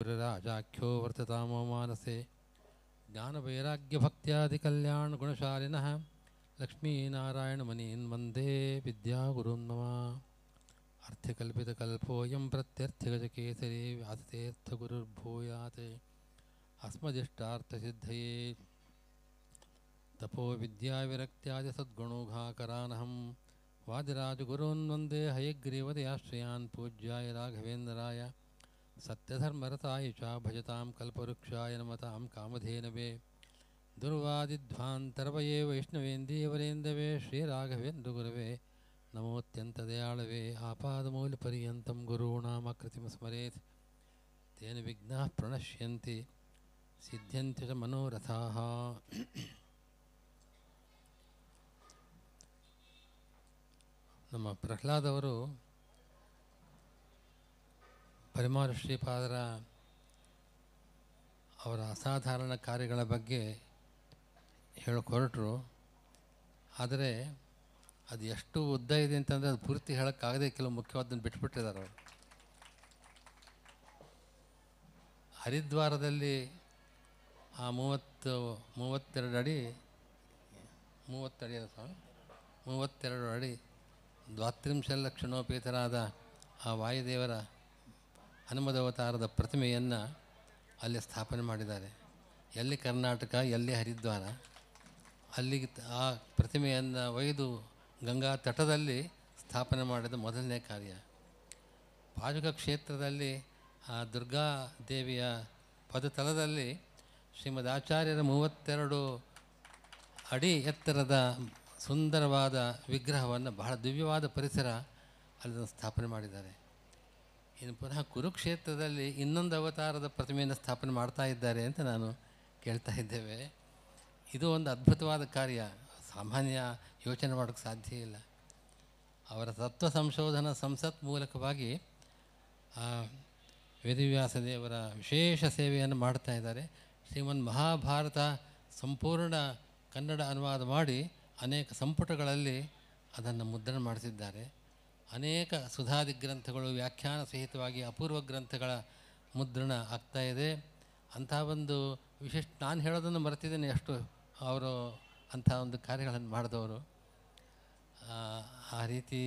गुरुराजाख्यो वर्ततामो मानसे मुनीन्वंदे लक्ष्मीनारायणमनीन् वन्दे विद्यागुरुं नमः अर्थकल्पितकल्पोऽयं प्रत्यर्थिगजकेसरे व्यासतीर्थगुरुर्भूयात् अस्मदिष्टार्थसिद्धये तपो विद्याविरक्त्यादिसद्गुणोघाकरानहं वादिराजगुरून् वन्दे हयग्रीवदयाश्रयान् पूज्याय राघवेन्द्राय ಸತ್ಯಧರ್ಮರತಾಯಿ ಚ ಭಜತಾಂ ಕಲ್ಪವೃಕ್ಷಾಯ ನಮತಾಂ ಕಾಮಧೇನವೇ ದುರ್ವಾದಿಧ್ವಾಂತರ್ವಯೇ ವೈಷ್ಣವೇಂದ್ರಿಯವರೇಂದವೇ ಶ್ರೀರಾಘವೇಂದ್ರ ಗುರವೇ ನಮೋತ್ಯಂತ ದಯಾಳವೇ ಆಪಾದಮೌಲ್ಯಪರ್ಯಂತಂ ಗುರುಣಾಮಕೃತಿಂ ಸ್ಮರೇತ್ ತೇನ ವಿಘ್ನಾ ಪ್ರಣಶ್ಯಂತಿ ಸಿದ್ಧ್ಯಂತಿ ಚ ಮನೋರಥಾ ನಮ್ಮ ಪ್ರಹ್ಲಾದವರು ಪರಮಾರು ಶ್ರೀಪಾದರ ಅವರ ಅಸಾಧಾರಣ ಕಾರ್ಯಗಳ ಬಗ್ಗೆ ಹೇಳಿಕೊರಟರು ಆದರೆ ಅದು ಎಷ್ಟು ಉದ್ದ ಇದೆ ಅಂತಂದರೆ ಅದು ಪೂರ್ತಿ ಹೇಳೋಕ್ಕಾಗದೆ ಕೆಲವು ಮುಖ್ಯವಾದನ್ನು ಬಿಟ್ಬಿಟ್ಟಿದ್ದಾರೆ ಅವರು ಹರಿದ್ವಾರದಲ್ಲಿ ಆ ಮೂವತ್ತು ಮೂವತ್ತೆರಡು ಅಡಿ ಮೂವತ್ತಡಿ ಅದ ಸ್ವಾಮಿ ಮೂವತ್ತೆರಡು ಅಡಿ ದ್ವಾತ್ರಿಂಶ ಲಕ್ಷಣೋಪೇತರಾದ ಆ ವಾಯುದೇವರ ಹನುಮದವತಾರದ ಪ್ರತಿಮೆಯನ್ನು ಅಲ್ಲಿ ಸ್ಥಾಪನೆ ಮಾಡಿದ್ದಾರೆ ಎಲ್ಲಿ ಕರ್ನಾಟಕ ಎಲ್ಲಿ ಹರಿದ್ವಾರ ಅಲ್ಲಿಗೆ ಆ ಪ್ರತಿಮೆಯನ್ನು ಒಯ್ದು ಗಂಗಾ ತಟದಲ್ಲಿ ಸ್ಥಾಪನೆ ಮಾಡಿದ ಮೊದಲನೇ ಕಾರ್ಯ ಪಾಜುಕ ಕ್ಷೇತ್ರದಲ್ಲಿ ಆ ದುರ್ಗಾ ದೇವಿಯ ಪದತಲದಲ್ಲಿ ಶ್ರೀಮದ್ ಆಚಾರ್ಯರ ಮೂವತ್ತೆರಡು ಅಡಿ ಎತ್ತರದ ಸುಂದರವಾದ ವಿಗ್ರಹವನ್ನು ಬಹಳ ದಿವ್ಯವಾದ ಪರಿಸರ ಅಲ್ಲಿ ಸ್ಥಾಪನೆ ಮಾಡಿದ್ದಾರೆ ಇನ್ನು ಪುನಃ ಕುರುಕ್ಷೇತ್ರದಲ್ಲಿ ಇನ್ನೊಂದು ಅವತಾರದ ಪ್ರತಿಮೆಯನ್ನು ಸ್ಥಾಪನೆ ಮಾಡ್ತಾ ಇದ್ದಾರೆ ಅಂತ ನಾನು ಕೇಳ್ತಾ ಇದ್ದೇವೆ ಇದು ಒಂದು ಅದ್ಭುತವಾದ ಕಾರ್ಯ ಸಾಮಾನ್ಯ ಯೋಚನೆ ಮಾಡೋಕ್ಕೆ ಸಾಧ್ಯ ಇಲ್ಲ ಅವರ ತತ್ವ ಸಂಶೋಧನಾ ಸಂಸತ್ ಮೂಲಕವಾಗಿ ವೇದವ್ಯಾಸ ದೇವರ ವಿಶೇಷ ಸೇವೆಯನ್ನು ಮಾಡ್ತಾ ಇದ್ದಾರೆ ಶ್ರೀಮನ್ ಮಹಾಭಾರತ ಸಂಪೂರ್ಣ ಕನ್ನಡ ಅನುವಾದ ಮಾಡಿ ಅನೇಕ ಸಂಪುಟಗಳಲ್ಲಿ ಅದನ್ನು ಮುದ್ರಣ ಮಾಡಿಸಿದ್ದಾರೆ ಅನೇಕ ಸುಧಾದಿ ಗ್ರಂಥಗಳು ವ್ಯಾಖ್ಯಾನ ಸಹಿತವಾಗಿ ಅಪೂರ್ವ ಗ್ರಂಥಗಳ ಮುದ್ರಣ ಆಗ್ತಾ ಇದೆ ಅಂಥ ಒಂದು ವಿಶಿಷ್ಟ ನಾನು ಹೇಳೋದನ್ನು ಮರೆತಿದ್ದೇನೆ ಎಷ್ಟು ಅವರು ಅಂಥ ಒಂದು ಕಾರ್ಯಗಳನ್ನು ಮಾಡಿದವರು ಆ ರೀತಿ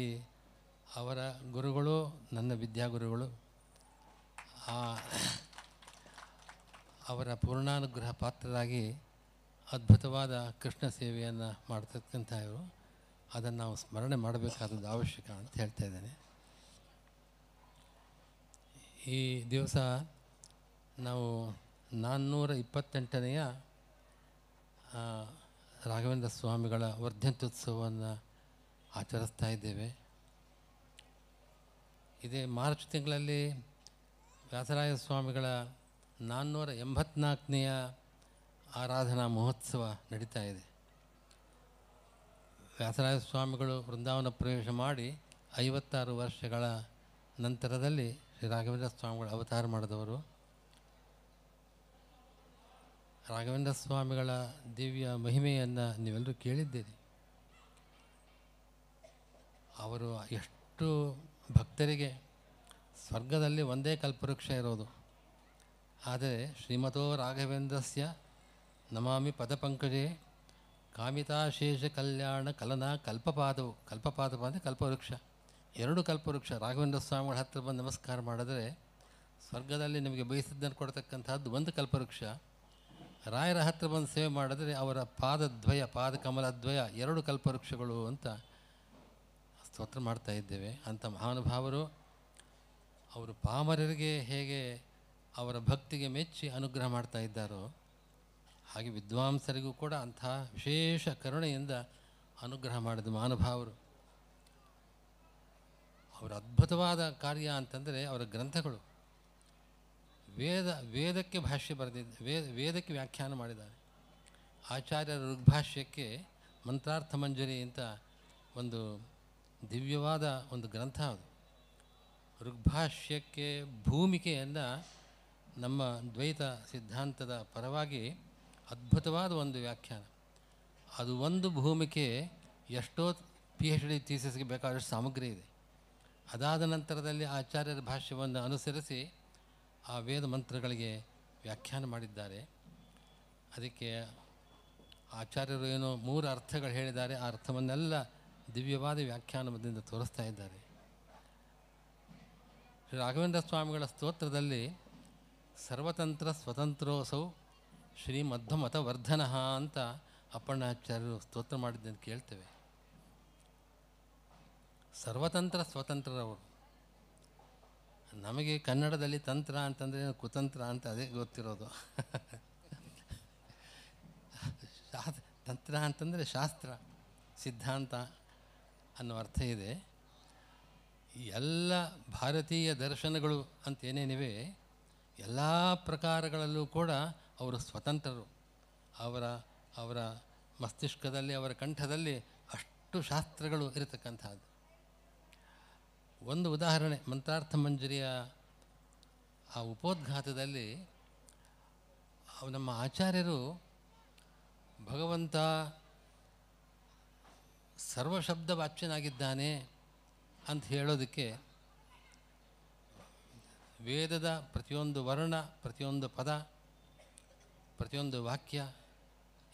ಅವರ ಗುರುಗಳು ನನ್ನ ವಿದ್ಯಾಗುರುಗಳು ಅವರ ಪೂರ್ಣಾನುಗ್ರಹ ಪಾತ್ರರಾಗಿ ಅದ್ಭುತವಾದ ಕೃಷ್ಣ ಸೇವೆಯನ್ನು ಮಾಡ್ತಕ್ಕಂಥ ಇವರು ಅದನ್ನು ನಾವು ಸ್ಮರಣೆ ಮಾಡಬೇಕಾದದ್ದು ಅವಶ್ಯಕ ಅಂತ ಹೇಳ್ತಾ ಇದ್ದೇನೆ ಈ ದಿವಸ ನಾವು ನಾನ್ನೂರ ಇಪ್ಪತ್ತೆಂಟನೆಯ ರಾಘವೇಂದ್ರ ಸ್ವಾಮಿಗಳ ವರ್ಧಂತ್ಯುತ್ಸವವನ್ನು ಆಚರಿಸ್ತಾ ಇದ್ದೇವೆ ಇದೇ ಮಾರ್ಚ್ ತಿಂಗಳಲ್ಲಿ ವ್ಯಾಸರಾಯ ಸ್ವಾಮಿಗಳ ನಾನ್ನೂರ ಎಂಬತ್ನಾಲ್ಕನೆಯ ಆರಾಧನಾ ಮಹೋತ್ಸವ ನಡೀತಾ ಇದೆ ವ್ಯಾಸರಾಜ ಸ್ವಾಮಿಗಳು ವೃಂದಾವನ ಪ್ರವೇಶ ಮಾಡಿ ಐವತ್ತಾರು ವರ್ಷಗಳ ನಂತರದಲ್ಲಿ ಶ್ರೀ ರಾಘವೇಂದ್ರ ಸ್ವಾಮಿಗಳು ಅವತಾರ ಮಾಡಿದವರು ರಾಘವೇಂದ್ರ ಸ್ವಾಮಿಗಳ ದಿವ್ಯ ಮಹಿಮೆಯನ್ನು ನೀವೆಲ್ಲರೂ ಕೇಳಿದ್ದೀರಿ ಅವರು ಎಷ್ಟು ಭಕ್ತರಿಗೆ ಸ್ವರ್ಗದಲ್ಲಿ ಒಂದೇ ಕಲ್ಪವೃಕ್ಷ ಇರೋದು ಆದರೆ ಶ್ರೀಮತೋ ರಾಘವೇಂದ್ರಸ್ಯ ನಮಾಮಿ ಪದಪಂಕಜೇ ಕಾಮಿತಾಶೇಷ ಕಲ್ಯಾಣ ಕಲನ ಕಲ್ಪಪಾದವು ಕಲ್ಪಪಾದವು ಅಂದರೆ ಕಲ್ಪವೃಕ್ಷ ಎರಡು ಕಲ್ಪವೃಕ್ಷ ರಾಘವೇಂದ್ರ ಸ್ವಾಮಿಗಳ ಹತ್ತಿರ ಬಂದು ನಮಸ್ಕಾರ ಮಾಡಿದರೆ ಸ್ವರ್ಗದಲ್ಲಿ ನಿಮಗೆ ಬಯಸಿದ್ದನ್ನು ಕೊಡ್ತಕ್ಕಂಥದ್ದು ಒಂದು ಕಲ್ಪವೃಕ್ಷ ರಾಯರ ಹತ್ತಿರ ಬಂದು ಸೇವೆ ಮಾಡಿದರೆ ಅವರ ಪಾದದ್ವಯ ಪಾದ ದ್ವಯ ಎರಡು ಕಲ್ಪವೃಕ್ಷಗಳು ಅಂತ ಸ್ತೋತ್ರ ಮಾಡ್ತಾ ಇದ್ದೇವೆ ಅಂಥ ಮಹಾನುಭಾವರು ಅವರು ಪಾಮರರಿಗೆ ಹೇಗೆ ಅವರ ಭಕ್ತಿಗೆ ಮೆಚ್ಚಿ ಅನುಗ್ರಹ ಮಾಡ್ತಾ ಇದ್ದಾರೋ ಹಾಗೆ ವಿದ್ವಾಂಸರಿಗೂ ಕೂಡ ಅಂತಹ ವಿಶೇಷ ಕರುಣೆಯಿಂದ ಅನುಗ್ರಹ ಮಾಡಿದ ಮಹಾನುಭಾವರು ಅವರ ಅದ್ಭುತವಾದ ಕಾರ್ಯ ಅಂತಂದರೆ ಅವರ ಗ್ರಂಥಗಳು ವೇದ ವೇದಕ್ಕೆ ಭಾಷ್ಯ ಬರೆದಿದ್ದ ವೇದ ವೇದಕ್ಕೆ ವ್ಯಾಖ್ಯಾನ ಮಾಡಿದ್ದಾರೆ ಆಚಾರ್ಯರ ಋಗ್ಭಾಷ್ಯಕ್ಕೆ ಮಂತ್ರಾರ್ಥ ಮಂಜರಿ ಅಂತ ಒಂದು ದಿವ್ಯವಾದ ಒಂದು ಗ್ರಂಥ ಅದು ಋಗ್ಭಾಷ್ಯಕ್ಕೆ ಭೂಮಿಕೆಯನ್ನು ನಮ್ಮ ದ್ವೈತ ಸಿದ್ಧಾಂತದ ಪರವಾಗಿ ಅದ್ಭುತವಾದ ಒಂದು ವ್ಯಾಖ್ಯಾನ ಅದು ಒಂದು ಭೂಮಿಕೆ ಎಷ್ಟೋ ಪಿ ಎಚ್ ಡಿ ಥೀಸಿಸ್ಗೆ ಬೇಕಾದಷ್ಟು ಸಾಮಗ್ರಿ ಇದೆ ಅದಾದ ನಂತರದಲ್ಲಿ ಆಚಾರ್ಯರ ಭಾಷ್ಯವನ್ನು ಅನುಸರಿಸಿ ಆ ವೇದ ಮಂತ್ರಗಳಿಗೆ ವ್ಯಾಖ್ಯಾನ ಮಾಡಿದ್ದಾರೆ ಅದಕ್ಕೆ ಆಚಾರ್ಯರು ಏನೋ ಮೂರು ಅರ್ಥಗಳು ಹೇಳಿದ್ದಾರೆ ಆ ಅರ್ಥವನ್ನೆಲ್ಲ ದಿವ್ಯವಾದ ವ್ಯಾಖ್ಯಾನದಿಂದ ತೋರಿಸ್ತಾ ಇದ್ದಾರೆ ಶ್ರೀ ರಾಘವೇಂದ್ರ ಸ್ವಾಮಿಗಳ ಸ್ತೋತ್ರದಲ್ಲಿ ಸರ್ವತಂತ್ರ ಸ್ವತಂತ್ರೋಸೌ ಶ್ರೀ ಮಧ್ವಮತ ವರ್ಧನ ಅಂತ ಅಪ್ಪಣ್ಣಾಚಾರ್ಯರು ಸ್ತೋತ್ರ ಮಾಡಿದ್ದಂತ ಕೇಳ್ತೇವೆ ಸರ್ವತಂತ್ರ ಸ್ವತಂತ್ರರವರು ನಮಗೆ ಕನ್ನಡದಲ್ಲಿ ತಂತ್ರ ಅಂತಂದರೆ ಕುತಂತ್ರ ಅಂತ ಅದೇ ಗೊತ್ತಿರೋದು ತಂತ್ರ ಅಂತಂದರೆ ಶಾಸ್ತ್ರ ಸಿದ್ಧಾಂತ ಅನ್ನೋ ಅರ್ಥ ಇದೆ ಎಲ್ಲ ಭಾರತೀಯ ದರ್ಶನಗಳು ಅಂತ ಏನೇನಿವೆ ಎಲ್ಲ ಪ್ರಕಾರಗಳಲ್ಲೂ ಕೂಡ ಅವರು ಸ್ವತಂತ್ರರು ಅವರ ಅವರ ಮಸ್ತಿಷ್ಕದಲ್ಲಿ ಅವರ ಕಂಠದಲ್ಲಿ ಅಷ್ಟು ಶಾಸ್ತ್ರಗಳು ಇರತಕ್ಕಂಥದ್ದು ಒಂದು ಉದಾಹರಣೆ ಮಂತ್ರಾರ್ಥ ಮಂಜರಿಯ ಆ ಉಪೋದ್ಘಾತದಲ್ಲಿ ನಮ್ಮ ಆಚಾರ್ಯರು ಭಗವಂತ ಸರ್ವಶಬ್ದ ವಾಚ್ಯನಾಗಿದ್ದಾನೆ ಅಂತ ಹೇಳೋದಕ್ಕೆ ವೇದದ ಪ್ರತಿಯೊಂದು ವರ್ಣ ಪ್ರತಿಯೊಂದು ಪದ ಪ್ರತಿಯೊಂದು ವಾಕ್ಯ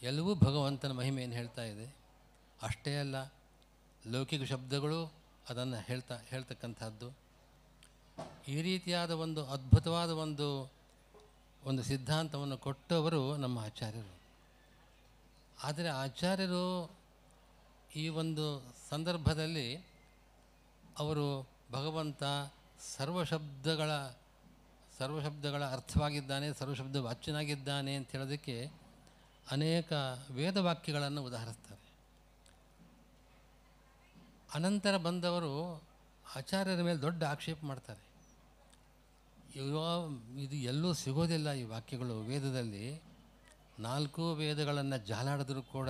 ಎಲ್ಲವೂ ಭಗವಂತನ ಮಹಿಮೆಯನ್ನು ಹೇಳ್ತಾ ಇದೆ ಅಷ್ಟೇ ಅಲ್ಲ ಲೌಕಿಕ ಶಬ್ದಗಳು ಅದನ್ನು ಹೇಳ್ತಾ ಹೇಳ್ತಕ್ಕಂಥದ್ದು ಈ ರೀತಿಯಾದ ಒಂದು ಅದ್ಭುತವಾದ ಒಂದು ಒಂದು ಸಿದ್ಧಾಂತವನ್ನು ಕೊಟ್ಟವರು ನಮ್ಮ ಆಚಾರ್ಯರು ಆದರೆ ಆಚಾರ್ಯರು ಈ ಒಂದು ಸಂದರ್ಭದಲ್ಲಿ ಅವರು ಭಗವಂತ ಸರ್ವ ಶಬ್ದಗಳ ಸರ್ವಶಬ್ದಗಳ ಅರ್ಥವಾಗಿದ್ದಾನೆ ಸರ್ವಶಬ್ದ ವಾಚ್ಯನಾಗಿದ್ದಾನೆ ಅಂತ ಹೇಳೋದಕ್ಕೆ ಅನೇಕ ವೇದವಾಕ್ಯಗಳನ್ನು ಉದಾಹರಿಸ್ತಾರೆ ಅನಂತರ ಬಂದವರು ಆಚಾರ್ಯರ ಮೇಲೆ ದೊಡ್ಡ ಆಕ್ಷೇಪ ಮಾಡ್ತಾರೆ ಇವ ಇದು ಎಲ್ಲೂ ಸಿಗೋದಿಲ್ಲ ಈ ವಾಕ್ಯಗಳು ವೇದದಲ್ಲಿ ನಾಲ್ಕು ವೇದಗಳನ್ನು ಜಾಲಾಡಿದ್ರೂ ಕೂಡ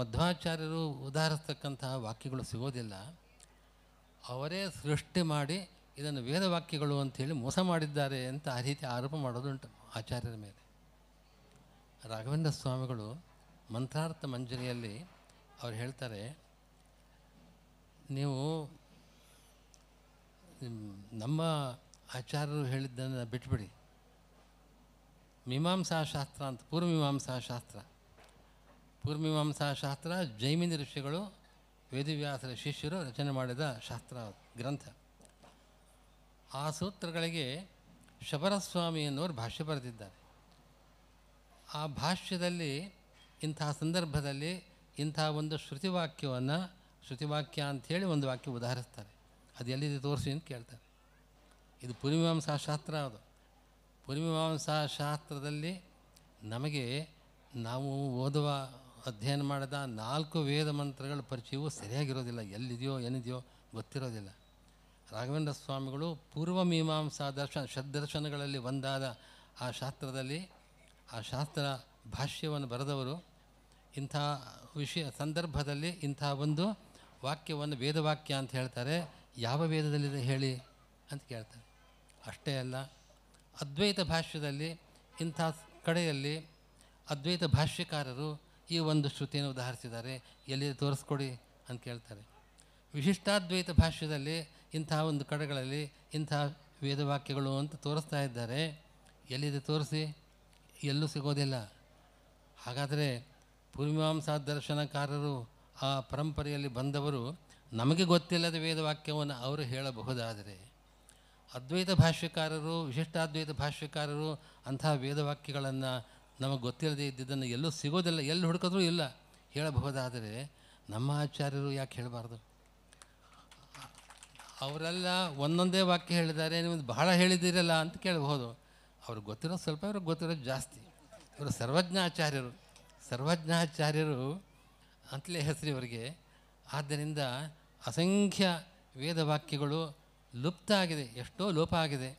ಮಧ್ವಾಚಾರ್ಯರು ಉದಾಹರಿಸ್ತಕ್ಕಂತಹ ವಾಕ್ಯಗಳು ಸಿಗೋದಿಲ್ಲ ಅವರೇ ಸೃಷ್ಟಿ ಮಾಡಿ ಇದನ್ನು ವೇದವಾಕ್ಯಗಳು ಹೇಳಿ ಮೋಸ ಮಾಡಿದ್ದಾರೆ ಅಂತ ಆ ರೀತಿ ಆರೋಪ ಮಾಡೋದುಂಟು ಆಚಾರ್ಯರ ಮೇಲೆ ರಾಘವೇಂದ್ರ ಸ್ವಾಮಿಗಳು ಮಂತ್ರಾರ್ಥ ಮಂಜರಿಯಲ್ಲಿ ಅವ್ರು ಹೇಳ್ತಾರೆ ನೀವು ನಮ್ಮ ಆಚಾರ್ಯರು ಹೇಳಿದ್ದನ್ನು ಬಿಟ್ಬಿಡಿ ಮೀಮಾಂಸಾಶಾಸ್ತ್ರ ಅಂತ ಪೂರ್ವಮೀಮಾಂಸಾಶಾಸ್ತ್ರ ಪೂರ್ವಮೀಮಾಂಸಾಶಾಸ್ತ್ರ ಜೈಮಿನಿ ಋಷಿಗಳು ವೇದವ್ಯಾಸರ ಶಿಷ್ಯರು ರಚನೆ ಮಾಡಿದ ಶಾಸ್ತ್ರ ಗ್ರಂಥ ಆ ಸೂತ್ರಗಳಿಗೆ ಶಬರಸ್ವಾಮಿ ಎನ್ನುವರು ಭಾಷ್ಯ ಬರೆದಿದ್ದಾರೆ ಆ ಭಾಷ್ಯದಲ್ಲಿ ಇಂತಹ ಸಂದರ್ಭದಲ್ಲಿ ಇಂಥ ಒಂದು ಶ್ರುತಿವಾಕ್ಯವನ್ನು ಶ್ರುತಿವಾಕ್ಯ ಅಂಥೇಳಿ ಒಂದು ವಾಕ್ಯ ಉದಾಹರಿಸ್ತಾರೆ ಅದು ಎಲ್ಲಿದೆ ತೋರಿಸಿ ಅಂತ ಕೇಳ್ತಾರೆ ಇದು ಶಾಸ್ತ್ರ ಅದು ಶಾಸ್ತ್ರದಲ್ಲಿ ನಮಗೆ ನಾವು ಓದುವ ಅಧ್ಯಯನ ಮಾಡಿದ ನಾಲ್ಕು ವೇದ ಮಂತ್ರಗಳ ಪರಿಚಯವು ಸರಿಯಾಗಿರೋದಿಲ್ಲ ಎಲ್ಲಿದೆಯೋ ಏನಿದೆಯೋ ಗೊತ್ತಿರೋದಿಲ್ಲ ರಾಘವೇಂದ್ರ ಸ್ವಾಮಿಗಳು ಪೂರ್ವ ಮೀಮಾಂಸಾ ದರ್ಶನ ಷಡ್ದರ್ಶನಗಳಲ್ಲಿ ಒಂದಾದ ಆ ಶಾಸ್ತ್ರದಲ್ಲಿ ಆ ಶಾಸ್ತ್ರ ಭಾಷ್ಯವನ್ನು ಬರೆದವರು ಇಂಥ ವಿಷಯ ಸಂದರ್ಭದಲ್ಲಿ ಇಂಥ ಒಂದು ವಾಕ್ಯವನ್ನು ವೇದವಾಕ್ಯ ಅಂತ ಹೇಳ್ತಾರೆ ಯಾವ ವೇದದಲ್ಲಿದೆ ಹೇಳಿ ಅಂತ ಕೇಳ್ತಾರೆ ಅಷ್ಟೇ ಅಲ್ಲ ಅದ್ವೈತ ಭಾಷ್ಯದಲ್ಲಿ ಇಂಥ ಕಡೆಯಲ್ಲಿ ಅದ್ವೈತ ಭಾಷ್ಯಕಾರರು ಈ ಒಂದು ಶ್ರುತಿಯನ್ನು ಉದಾಹರಿಸಿದ್ದಾರೆ ಎಲ್ಲಿ ತೋರಿಸ್ಕೊಡಿ ಅಂತ ಕೇಳ್ತಾರೆ ವಿಶಿಷ್ಟಾದ್ವೈತ ಭಾಷ್ಯದಲ್ಲಿ ಇಂಥ ಒಂದು ಕಡೆಗಳಲ್ಲಿ ಇಂಥ ವೇದವಾಕ್ಯಗಳು ಅಂತ ತೋರಿಸ್ತಾ ಇದ್ದಾರೆ ಎಲ್ಲಿದೆ ತೋರಿಸಿ ಎಲ್ಲೂ ಸಿಗೋದಿಲ್ಲ ಹಾಗಾದರೆ ಪೂರ್ವೀಮಾಂಸಾ ದರ್ಶನಕಾರರು ಆ ಪರಂಪರೆಯಲ್ಲಿ ಬಂದವರು ನಮಗೆ ಗೊತ್ತಿಲ್ಲದ ವೇದವಾಕ್ಯವನ್ನು ಅವರು ಹೇಳಬಹುದಾದರೆ ಅದ್ವೈತ ಭಾಷ್ಯಕಾರರು ವಿಶಿಷ್ಟಾದ್ವೈತ ಭಾಷ್ಯಕಾರರು ಅಂತಹ ವೇದವಾಕ್ಯಗಳನ್ನು ನಮಗೆ ಗೊತ್ತಿಲ್ಲದೆ ಇದ್ದಿದ್ದನ್ನು ಎಲ್ಲೂ ಸಿಗೋದಿಲ್ಲ ಎಲ್ಲಿ ಹುಡುಕಿದ್ರೂ ಇಲ್ಲ ಹೇಳಬಹುದಾದರೆ ನಮ್ಮ ಆಚಾರ್ಯರು ಯಾಕೆ ಹೇಳಬಾರ್ದು ಅವರೆಲ್ಲ ಒಂದೊಂದೇ ವಾಕ್ಯ ಹೇಳಿದ್ದಾರೆ ನೀವು ಬಹಳ ಹೇಳಿದ್ದೀರಲ್ಲ ಅಂತ ಕೇಳಬಹುದು ಅವ್ರಿಗೆ ಗೊತ್ತಿರೋದು ಸ್ವಲ್ಪ ಅವ್ರಿಗೆ ಗೊತ್ತಿರೋದು ಜಾಸ್ತಿ ಇವರು ಸರ್ವಜ್ಞಾಚಾರ್ಯರು ಸರ್ವಜ್ಞಾಚಾರ್ಯರು ಅಂತಲೇ ಹೆಸರು ಅವರಿಗೆ ಆದ್ದರಿಂದ ಅಸಂಖ್ಯ ವೇದವಾಕ್ಯಗಳು ಲುಪ್ತ ಆಗಿದೆ ಎಷ್ಟೋ ಲೋಪ ಆಗಿದೆ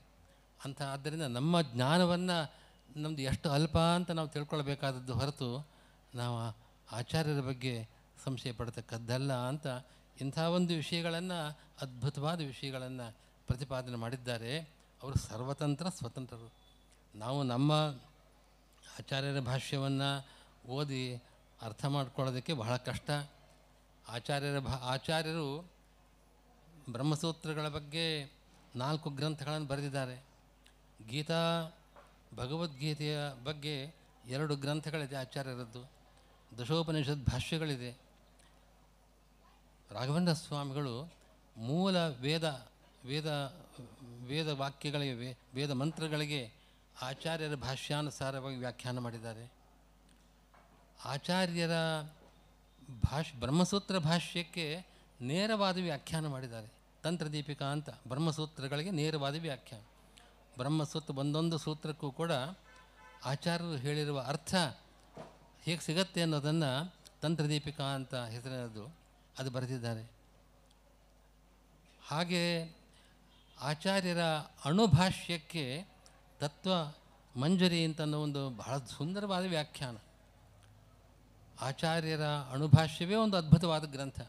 ಅಂತ ಆದ್ದರಿಂದ ನಮ್ಮ ಜ್ಞಾನವನ್ನು ನಮ್ಮದು ಎಷ್ಟು ಅಲ್ಪ ಅಂತ ನಾವು ತಿಳ್ಕೊಳ್ಬೇಕಾದದ್ದು ಹೊರತು ನಾವು ಆಚಾರ್ಯರ ಬಗ್ಗೆ ಸಂಶಯ ಪಡತಕ್ಕದ್ದಲ್ಲ ಅಂತ ಇಂಥ ಒಂದು ವಿಷಯಗಳನ್ನು ಅದ್ಭುತವಾದ ವಿಷಯಗಳನ್ನು ಪ್ರತಿಪಾದನೆ ಮಾಡಿದ್ದಾರೆ ಅವರು ಸರ್ವತಂತ್ರ ಸ್ವತಂತ್ರರು ನಾವು ನಮ್ಮ ಆಚಾರ್ಯರ ಭಾಷ್ಯವನ್ನು ಓದಿ ಅರ್ಥ ಮಾಡ್ಕೊಳ್ಳೋದಕ್ಕೆ ಬಹಳ ಕಷ್ಟ ಆಚಾರ್ಯರ ಭಾ ಆಚಾರ್ಯರು ಬ್ರಹ್ಮಸೂತ್ರಗಳ ಬಗ್ಗೆ ನಾಲ್ಕು ಗ್ರಂಥಗಳನ್ನು ಬರೆದಿದ್ದಾರೆ ಗೀತಾ ಭಗವದ್ಗೀತೆಯ ಬಗ್ಗೆ ಎರಡು ಗ್ರಂಥಗಳಿದೆ ಆಚಾರ್ಯರದ್ದು ದಶೋಪನಿಷತ್ ಭಾಷ್ಯಗಳಿದೆ ರಾಘವೇಂದ್ರ ಸ್ವಾಮಿಗಳು ಮೂಲ ವೇದ ವೇದ ವೇದ ವಾಕ್ಯಗಳಿಗೆ ವೇದ ಮಂತ್ರಗಳಿಗೆ ಆಚಾರ್ಯರ ಭಾಷ್ಯಾನುಸಾರವಾಗಿ ವ್ಯಾಖ್ಯಾನ ಮಾಡಿದ್ದಾರೆ ಆಚಾರ್ಯರ ಭಾಷ್ ಬ್ರಹ್ಮಸೂತ್ರ ಭಾಷ್ಯಕ್ಕೆ ನೇರವಾದ ವ್ಯಾಖ್ಯಾನ ಮಾಡಿದ್ದಾರೆ ತಂತ್ರದೀಪಿಕಾ ಅಂತ ಬ್ರಹ್ಮಸೂತ್ರಗಳಿಗೆ ನೇರವಾದ ವ್ಯಾಖ್ಯಾನ ಬ್ರಹ್ಮಸೂತ್ರ ಒಂದೊಂದು ಸೂತ್ರಕ್ಕೂ ಕೂಡ ಆಚಾರ್ಯರು ಹೇಳಿರುವ ಅರ್ಥ ಹೇಗೆ ಸಿಗತ್ತೆ ಅನ್ನೋದನ್ನು ತಂತ್ರದೀಪಿಕಾ ಅಂತ ಹೆಸರಿನದು ಅದು ಬರೆದಿದ್ದಾರೆ ಹಾಗೆ ಆಚಾರ್ಯರ ಅಣುಭಾಷ್ಯಕ್ಕೆ ತತ್ವ ಮಂಜರಿ ಅಂತ ಒಂದು ಬಹಳ ಸುಂದರವಾದ ವ್ಯಾಖ್ಯಾನ ಆಚಾರ್ಯರ ಅಣುಭಾಷ್ಯವೇ ಒಂದು ಅದ್ಭುತವಾದ ಗ್ರಂಥ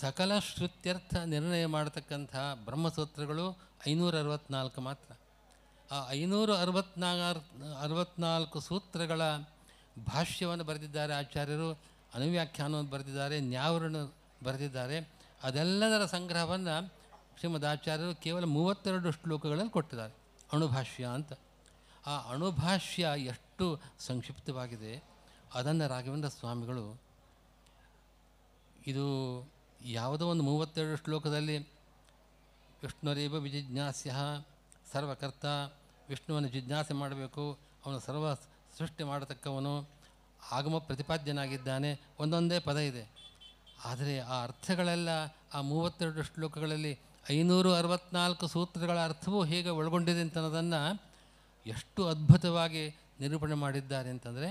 ಸಕಲ ಶ್ರುತ್ಯರ್ಥ ನಿರ್ಣಯ ಮಾಡತಕ್ಕಂಥ ಬ್ರಹ್ಮಸೂತ್ರಗಳು ಐನೂರ ಅರವತ್ನಾಲ್ಕು ಮಾತ್ರ ಆ ಐನೂರ ಅರವತ್ನಾಲ್ಕು ಅರವತ್ನಾಲ್ಕು ಸೂತ್ರಗಳ ಭಾಷ್ಯವನ್ನು ಬರೆದಿದ್ದಾರೆ ಆಚಾರ್ಯರು ಅನುವ್ಯಾಖ್ಯಾನವನ್ನು ಬರೆದಿದ್ದಾರೆ ನ್ಯಾವರನ್ನು ಬರೆದಿದ್ದಾರೆ ಅದೆಲ್ಲದರ ಸಂಗ್ರಹವನ್ನು ಶ್ರೀಮದ್ ಆಚಾರ್ಯರು ಕೇವಲ ಮೂವತ್ತೆರಡು ಶ್ಲೋಕಗಳಲ್ಲಿ ಕೊಟ್ಟಿದ್ದಾರೆ ಅಣುಭಾಷ್ಯ ಅಂತ ಆ ಅಣುಭಾಷ್ಯ ಎಷ್ಟು ಸಂಕ್ಷಿಪ್ತವಾಗಿದೆ ಅದನ್ನು ರಾಘವೇಂದ್ರ ಸ್ವಾಮಿಗಳು ಇದು ಯಾವುದೋ ಒಂದು ಮೂವತ್ತೆರಡು ಶ್ಲೋಕದಲ್ಲಿ ವಿಷ್ಣುರೇವ ವಿಜಿಜ್ಞಾಸ್ಯ ಸರ್ವಕರ್ತ ವಿಷ್ಣುವನ್ನು ಜಿಜ್ಞಾಸೆ ಮಾಡಬೇಕು ಅವನು ಸರ್ವ ಸೃಷ್ಟಿ ಮಾಡತಕ್ಕವನು ಆಗಮ ಪ್ರತಿಪಾದ್ಯನಾಗಿದ್ದಾನೆ ಒಂದೊಂದೇ ಪದ ಇದೆ ಆದರೆ ಆ ಅರ್ಥಗಳೆಲ್ಲ ಆ ಮೂವತ್ತೆರಡು ಶ್ಲೋಕಗಳಲ್ಲಿ ಐನೂರು ಅರವತ್ನಾಲ್ಕು ಸೂತ್ರಗಳ ಅರ್ಥವೂ ಹೇಗೆ ಒಳಗೊಂಡಿದೆ ಅಂತನ್ನೋದನ್ನು ಎಷ್ಟು ಅದ್ಭುತವಾಗಿ ನಿರೂಪಣೆ ಮಾಡಿದ್ದಾರೆ ಅಂತಂದರೆ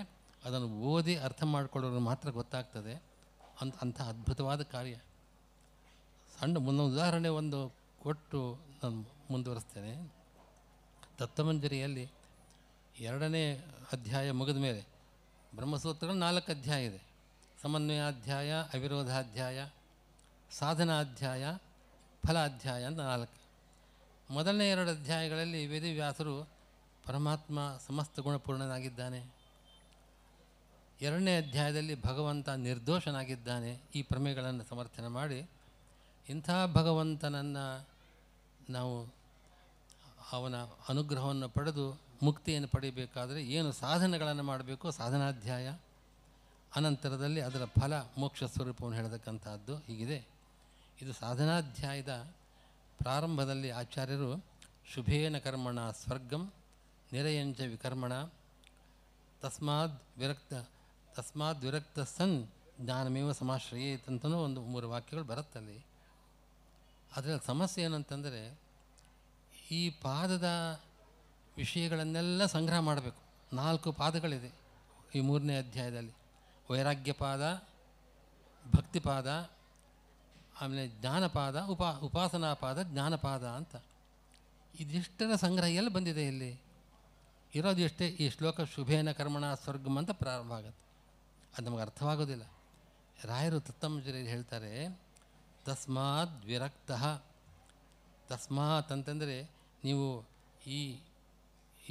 ಅದನ್ನು ಓದಿ ಅರ್ಥ ಮಾಡಿಕೊಳ್ಳೋರು ಮಾತ್ರ ಗೊತ್ತಾಗ್ತದೆ ಅಂತ ಅಂಥ ಅದ್ಭುತವಾದ ಕಾರ್ಯ ಸಣ್ಣ ಮುಂದೊಂದು ಉದಾಹರಣೆ ಒಂದು ಕೊಟ್ಟು ನಾನು ಮುಂದುವರಿಸ್ತೇನೆ ದತ್ತಮಂಜರಿಯಲ್ಲಿ ಎರಡನೇ ಅಧ್ಯಾಯ ಮುಗಿದ ಮೇಲೆ ಬ್ರಹ್ಮಸೂತ್ರಗಳು ನಾಲ್ಕು ಅಧ್ಯಾಯ ಇದೆ ಸಮನ್ವಯಾಧ್ಯಾಯ ಅವಿರೋಧಾಧ್ಯಾಯ ಸಾಧನಾಧ್ಯಾಯ ಫಲಾಧ್ಯಾಯ ಅಂತ ನಾಲ್ಕು ಮೊದಲನೇ ಎರಡು ಅಧ್ಯಾಯಗಳಲ್ಲಿ ವೇದಿವ್ಯಾಸರು ಪರಮಾತ್ಮ ಸಮಸ್ತ ಗುಣಪೂರ್ಣನಾಗಿದ್ದಾನೆ ಎರಡನೇ ಅಧ್ಯಾಯದಲ್ಲಿ ಭಗವಂತ ನಿರ್ದೋಷನಾಗಿದ್ದಾನೆ ಈ ಪ್ರಮೇಗಳನ್ನು ಸಮರ್ಥನೆ ಮಾಡಿ ಇಂಥ ಭಗವಂತನನ್ನು ನಾವು ಅವನ ಅನುಗ್ರಹವನ್ನು ಪಡೆದು ಮುಕ್ತಿಯನ್ನು ಪಡೆಯಬೇಕಾದರೆ ಏನು ಸಾಧನೆಗಳನ್ನು ಮಾಡಬೇಕು ಸಾಧನಾಧ್ಯಾಯ ಅನಂತರದಲ್ಲಿ ಅದರ ಫಲ ಮೋಕ್ಷ ಸ್ವರೂಪವನ್ನು ಹೇಳತಕ್ಕಂಥದ್ದು ಹೀಗಿದೆ ಇದು ಸಾಧನಾಧ್ಯಾಯದ ಪ್ರಾರಂಭದಲ್ಲಿ ಆಚಾರ್ಯರು ಶುಭೇನ ಕರ್ಮಣ ಸ್ವರ್ಗಂ ನಿರಯಂಚ ವಿಕರ್ಮಣ ತಸ್ಮಾದ್ ವಿರಕ್ತ ತಸ್ಮಾದ್ ವಿರಕ್ತ ಸನ್ ಜ್ಞಾನಮೇವ ಸಮಾಶ್ರಯೇತಂತನೂ ಒಂದು ಮೂರು ವಾಕ್ಯಗಳು ಬರುತ್ತಲ್ಲಿ ಅದರಲ್ಲಿ ಸಮಸ್ಯೆ ಏನಂತಂದರೆ ಈ ಪಾದದ ವಿಷಯಗಳನ್ನೆಲ್ಲ ಸಂಗ್ರಹ ಮಾಡಬೇಕು ನಾಲ್ಕು ಪಾದಗಳಿದೆ ಈ ಮೂರನೇ ಅಧ್ಯಾಯದಲ್ಲಿ ವೈರಾಗ್ಯಪಾದ ಭಕ್ತಿಪಾದ ಆಮೇಲೆ ಜ್ಞಾನಪಾದ ಉಪಾ ಉಪಾಸನಾಪಾದ ಜ್ಞಾನಪಾದ ಅಂತ ಇದಿಷ್ಟರ ಸಂಗ್ರಹ ಎಲ್ಲಿ ಬಂದಿದೆ ಇಲ್ಲಿ ಇರೋದು ಎಷ್ಟೇ ಈ ಶ್ಲೋಕ ಶುಭೇನ ಕರ್ಮಣ ಸ್ವರ್ಗಮ್ ಅಂತ ಪ್ರಾರಂಭ ಆಗುತ್ತೆ ಅದು ನಮಗೆ ಅರ್ಥವಾಗೋದಿಲ್ಲ ರಾಯರು ತತ್ತಮಜರಿಯಲ್ಲಿ ಹೇಳ್ತಾರೆ ತಸ್ಮಾತ್ ವಿರಕ್ತ ತಸ್ಮಾತ್ ಅಂತಂದರೆ ನೀವು ಈ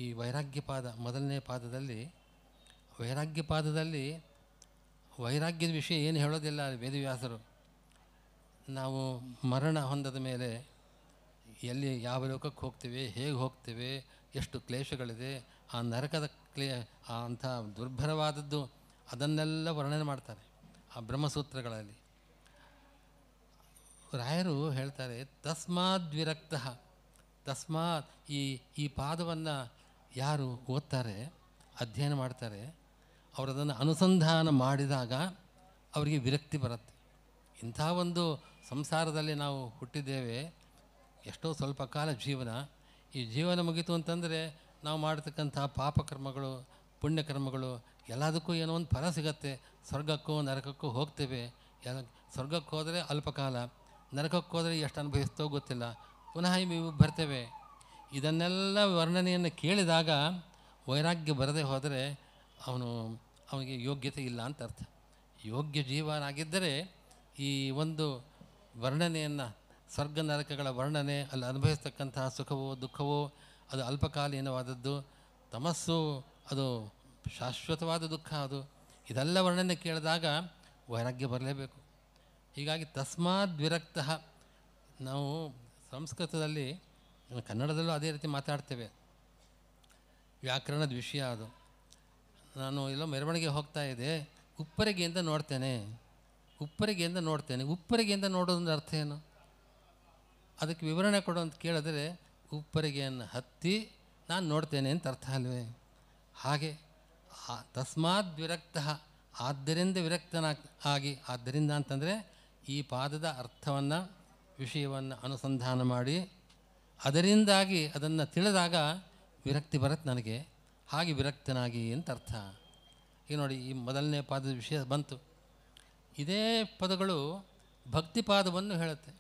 ಈ ವೈರಾಗ್ಯ ಪಾದ ಮೊದಲನೇ ಪಾದದಲ್ಲಿ ವೈರಾಗ್ಯ ಪಾದದಲ್ಲಿ ವೈರಾಗ್ಯದ ವಿಷಯ ಏನು ಹೇಳೋದಿಲ್ಲ ವೇದವ್ಯಾಸರು ನಾವು ಮರಣ ಹೊಂದದ ಮೇಲೆ ಎಲ್ಲಿ ಯಾವ ಲೋಕಕ್ಕೆ ಹೋಗ್ತೇವೆ ಹೇಗೆ ಹೋಗ್ತೇವೆ ಎಷ್ಟು ಕ್ಲೇಶಗಳಿದೆ ಆ ನರಕದ ಕ್ಲೇ ಅಂಥ ದುರ್ಭರವಾದದ್ದು ಅದನ್ನೆಲ್ಲ ವರ್ಣನೆ ಮಾಡ್ತಾರೆ ಆ ಬ್ರಹ್ಮಸೂತ್ರಗಳಲ್ಲಿ ರಾಯರು ಹೇಳ್ತಾರೆ ತಸ್ಮಾದ್ವಿರಕ್ತಃ ತಸ್ಮಾತ್ ಈ ಈ ಪಾದವನ್ನು ಯಾರು ಓದ್ತಾರೆ ಅಧ್ಯಯನ ಮಾಡ್ತಾರೆ ಅವರದನ್ನು ಅನುಸಂಧಾನ ಮಾಡಿದಾಗ ಅವರಿಗೆ ವಿರಕ್ತಿ ಬರುತ್ತೆ ಇಂಥ ಒಂದು ಸಂಸಾರದಲ್ಲಿ ನಾವು ಹುಟ್ಟಿದ್ದೇವೆ ಎಷ್ಟೋ ಸ್ವಲ್ಪ ಕಾಲ ಜೀವನ ಈ ಜೀವನ ಮುಗಿತು ಅಂತಂದರೆ ನಾವು ಮಾಡತಕ್ಕಂಥ ಪಾಪಕರ್ಮಗಳು ಪುಣ್ಯಕರ್ಮಗಳು ಎಲ್ಲದಕ್ಕೂ ಏನೋ ಒಂದು ಫಲ ಸಿಗತ್ತೆ ಸ್ವರ್ಗಕ್ಕೂ ನರಕಕ್ಕೂ ಹೋಗ್ತೇವೆ ಎಲ್ಲ ಸ್ವರ್ಗಕ್ಕೆ ಹೋದರೆ ಅಲ್ಪಕಾಲ ನರಕಕ್ಕೆ ಹೋದರೆ ಎಷ್ಟು ಅನುಭವಿಸ್ತೋ ಗೊತ್ತಿಲ್ಲ ಪುನಃ ಇವು ಬರ್ತೇವೆ ಇದನ್ನೆಲ್ಲ ವರ್ಣನೆಯನ್ನು ಕೇಳಿದಾಗ ವೈರಾಗ್ಯ ಬರದೇ ಹೋದರೆ ಅವನು ಅವನಿಗೆ ಯೋಗ್ಯತೆ ಇಲ್ಲ ಅಂತ ಅರ್ಥ ಯೋಗ್ಯ ಜೀವನಾಗಿದ್ದರೆ ಈ ಒಂದು ವರ್ಣನೆಯನ್ನು ಸ್ವರ್ಗ ನರಕಗಳ ವರ್ಣನೆ ಅಲ್ಲಿ ಅನುಭವಿಸ್ತಕ್ಕಂತಹ ಸುಖವೋ ದುಃಖವೋ ಅದು ಅಲ್ಪಕಾಲೀನವಾದದ್ದು ತಮಸ್ಸು ಅದು ಶಾಶ್ವತವಾದ ದುಃಖ ಅದು ಇದೆಲ್ಲ ವರ್ಣನೆ ಕೇಳಿದಾಗ ವೈರಾಗ್ಯ ಬರಲೇಬೇಕು ಹೀಗಾಗಿ ತಸ್ಮಾತ್ ವಿರಕ್ತ ನಾವು ಸಂಸ್ಕೃತದಲ್ಲಿ ಕನ್ನಡದಲ್ಲೂ ಅದೇ ರೀತಿ ಮಾತಾಡ್ತೇವೆ ವ್ಯಾಕರಣದ ವಿಷಯ ಅದು ನಾನು ಎಲ್ಲೋ ಮೆರವಣಿಗೆ ಹೋಗ್ತಾ ಇದೆ ಉಪ್ಪರಿಗೆಯಿಂದ ನೋಡ್ತೇನೆ ಉಪ್ಪರಿಗೆಯಿಂದ ನೋಡ್ತೇನೆ ಉಪ್ಪರಿಗೆಯಿಂದ ನೋಡೋದೊಂದು ಅರ್ಥ ಏನು ಅದಕ್ಕೆ ವಿವರಣೆ ಕೊಡು ಅಂತ ಕೇಳಿದ್ರೆ ಉಪ್ಪರಿಗೆಯನ್ನು ಹತ್ತಿ ನಾನು ನೋಡ್ತೇನೆ ಅಂತ ಅರ್ಥ ಅಲ್ವೇ ಹಾಗೆ ತಸ್ಮಾತ್ ವಿರಕ್ತ ಆದ್ದರಿಂದ ವಿರಕ್ತನ ಆಗಿ ಆದ್ದರಿಂದ ಅಂತಂದರೆ ಈ ಪಾದದ ಅರ್ಥವನ್ನು ವಿಷಯವನ್ನು ಅನುಸಂಧಾನ ಮಾಡಿ ಅದರಿಂದಾಗಿ ಅದನ್ನು ತಿಳಿದಾಗ ವಿರಕ್ತಿ ಬರತ್ತೆ ನನಗೆ ಹಾಗೆ ವಿರಕ್ತನಾಗಿ ಅಂತ ಅರ್ಥ ಈಗ ನೋಡಿ ಈ ಮೊದಲನೇ ಪಾದದ ವಿಷಯ ಬಂತು ಇದೇ ಪದಗಳು ಭಕ್ತಿಪಾದವನ್ನು ಹೇಳುತ್ತೆ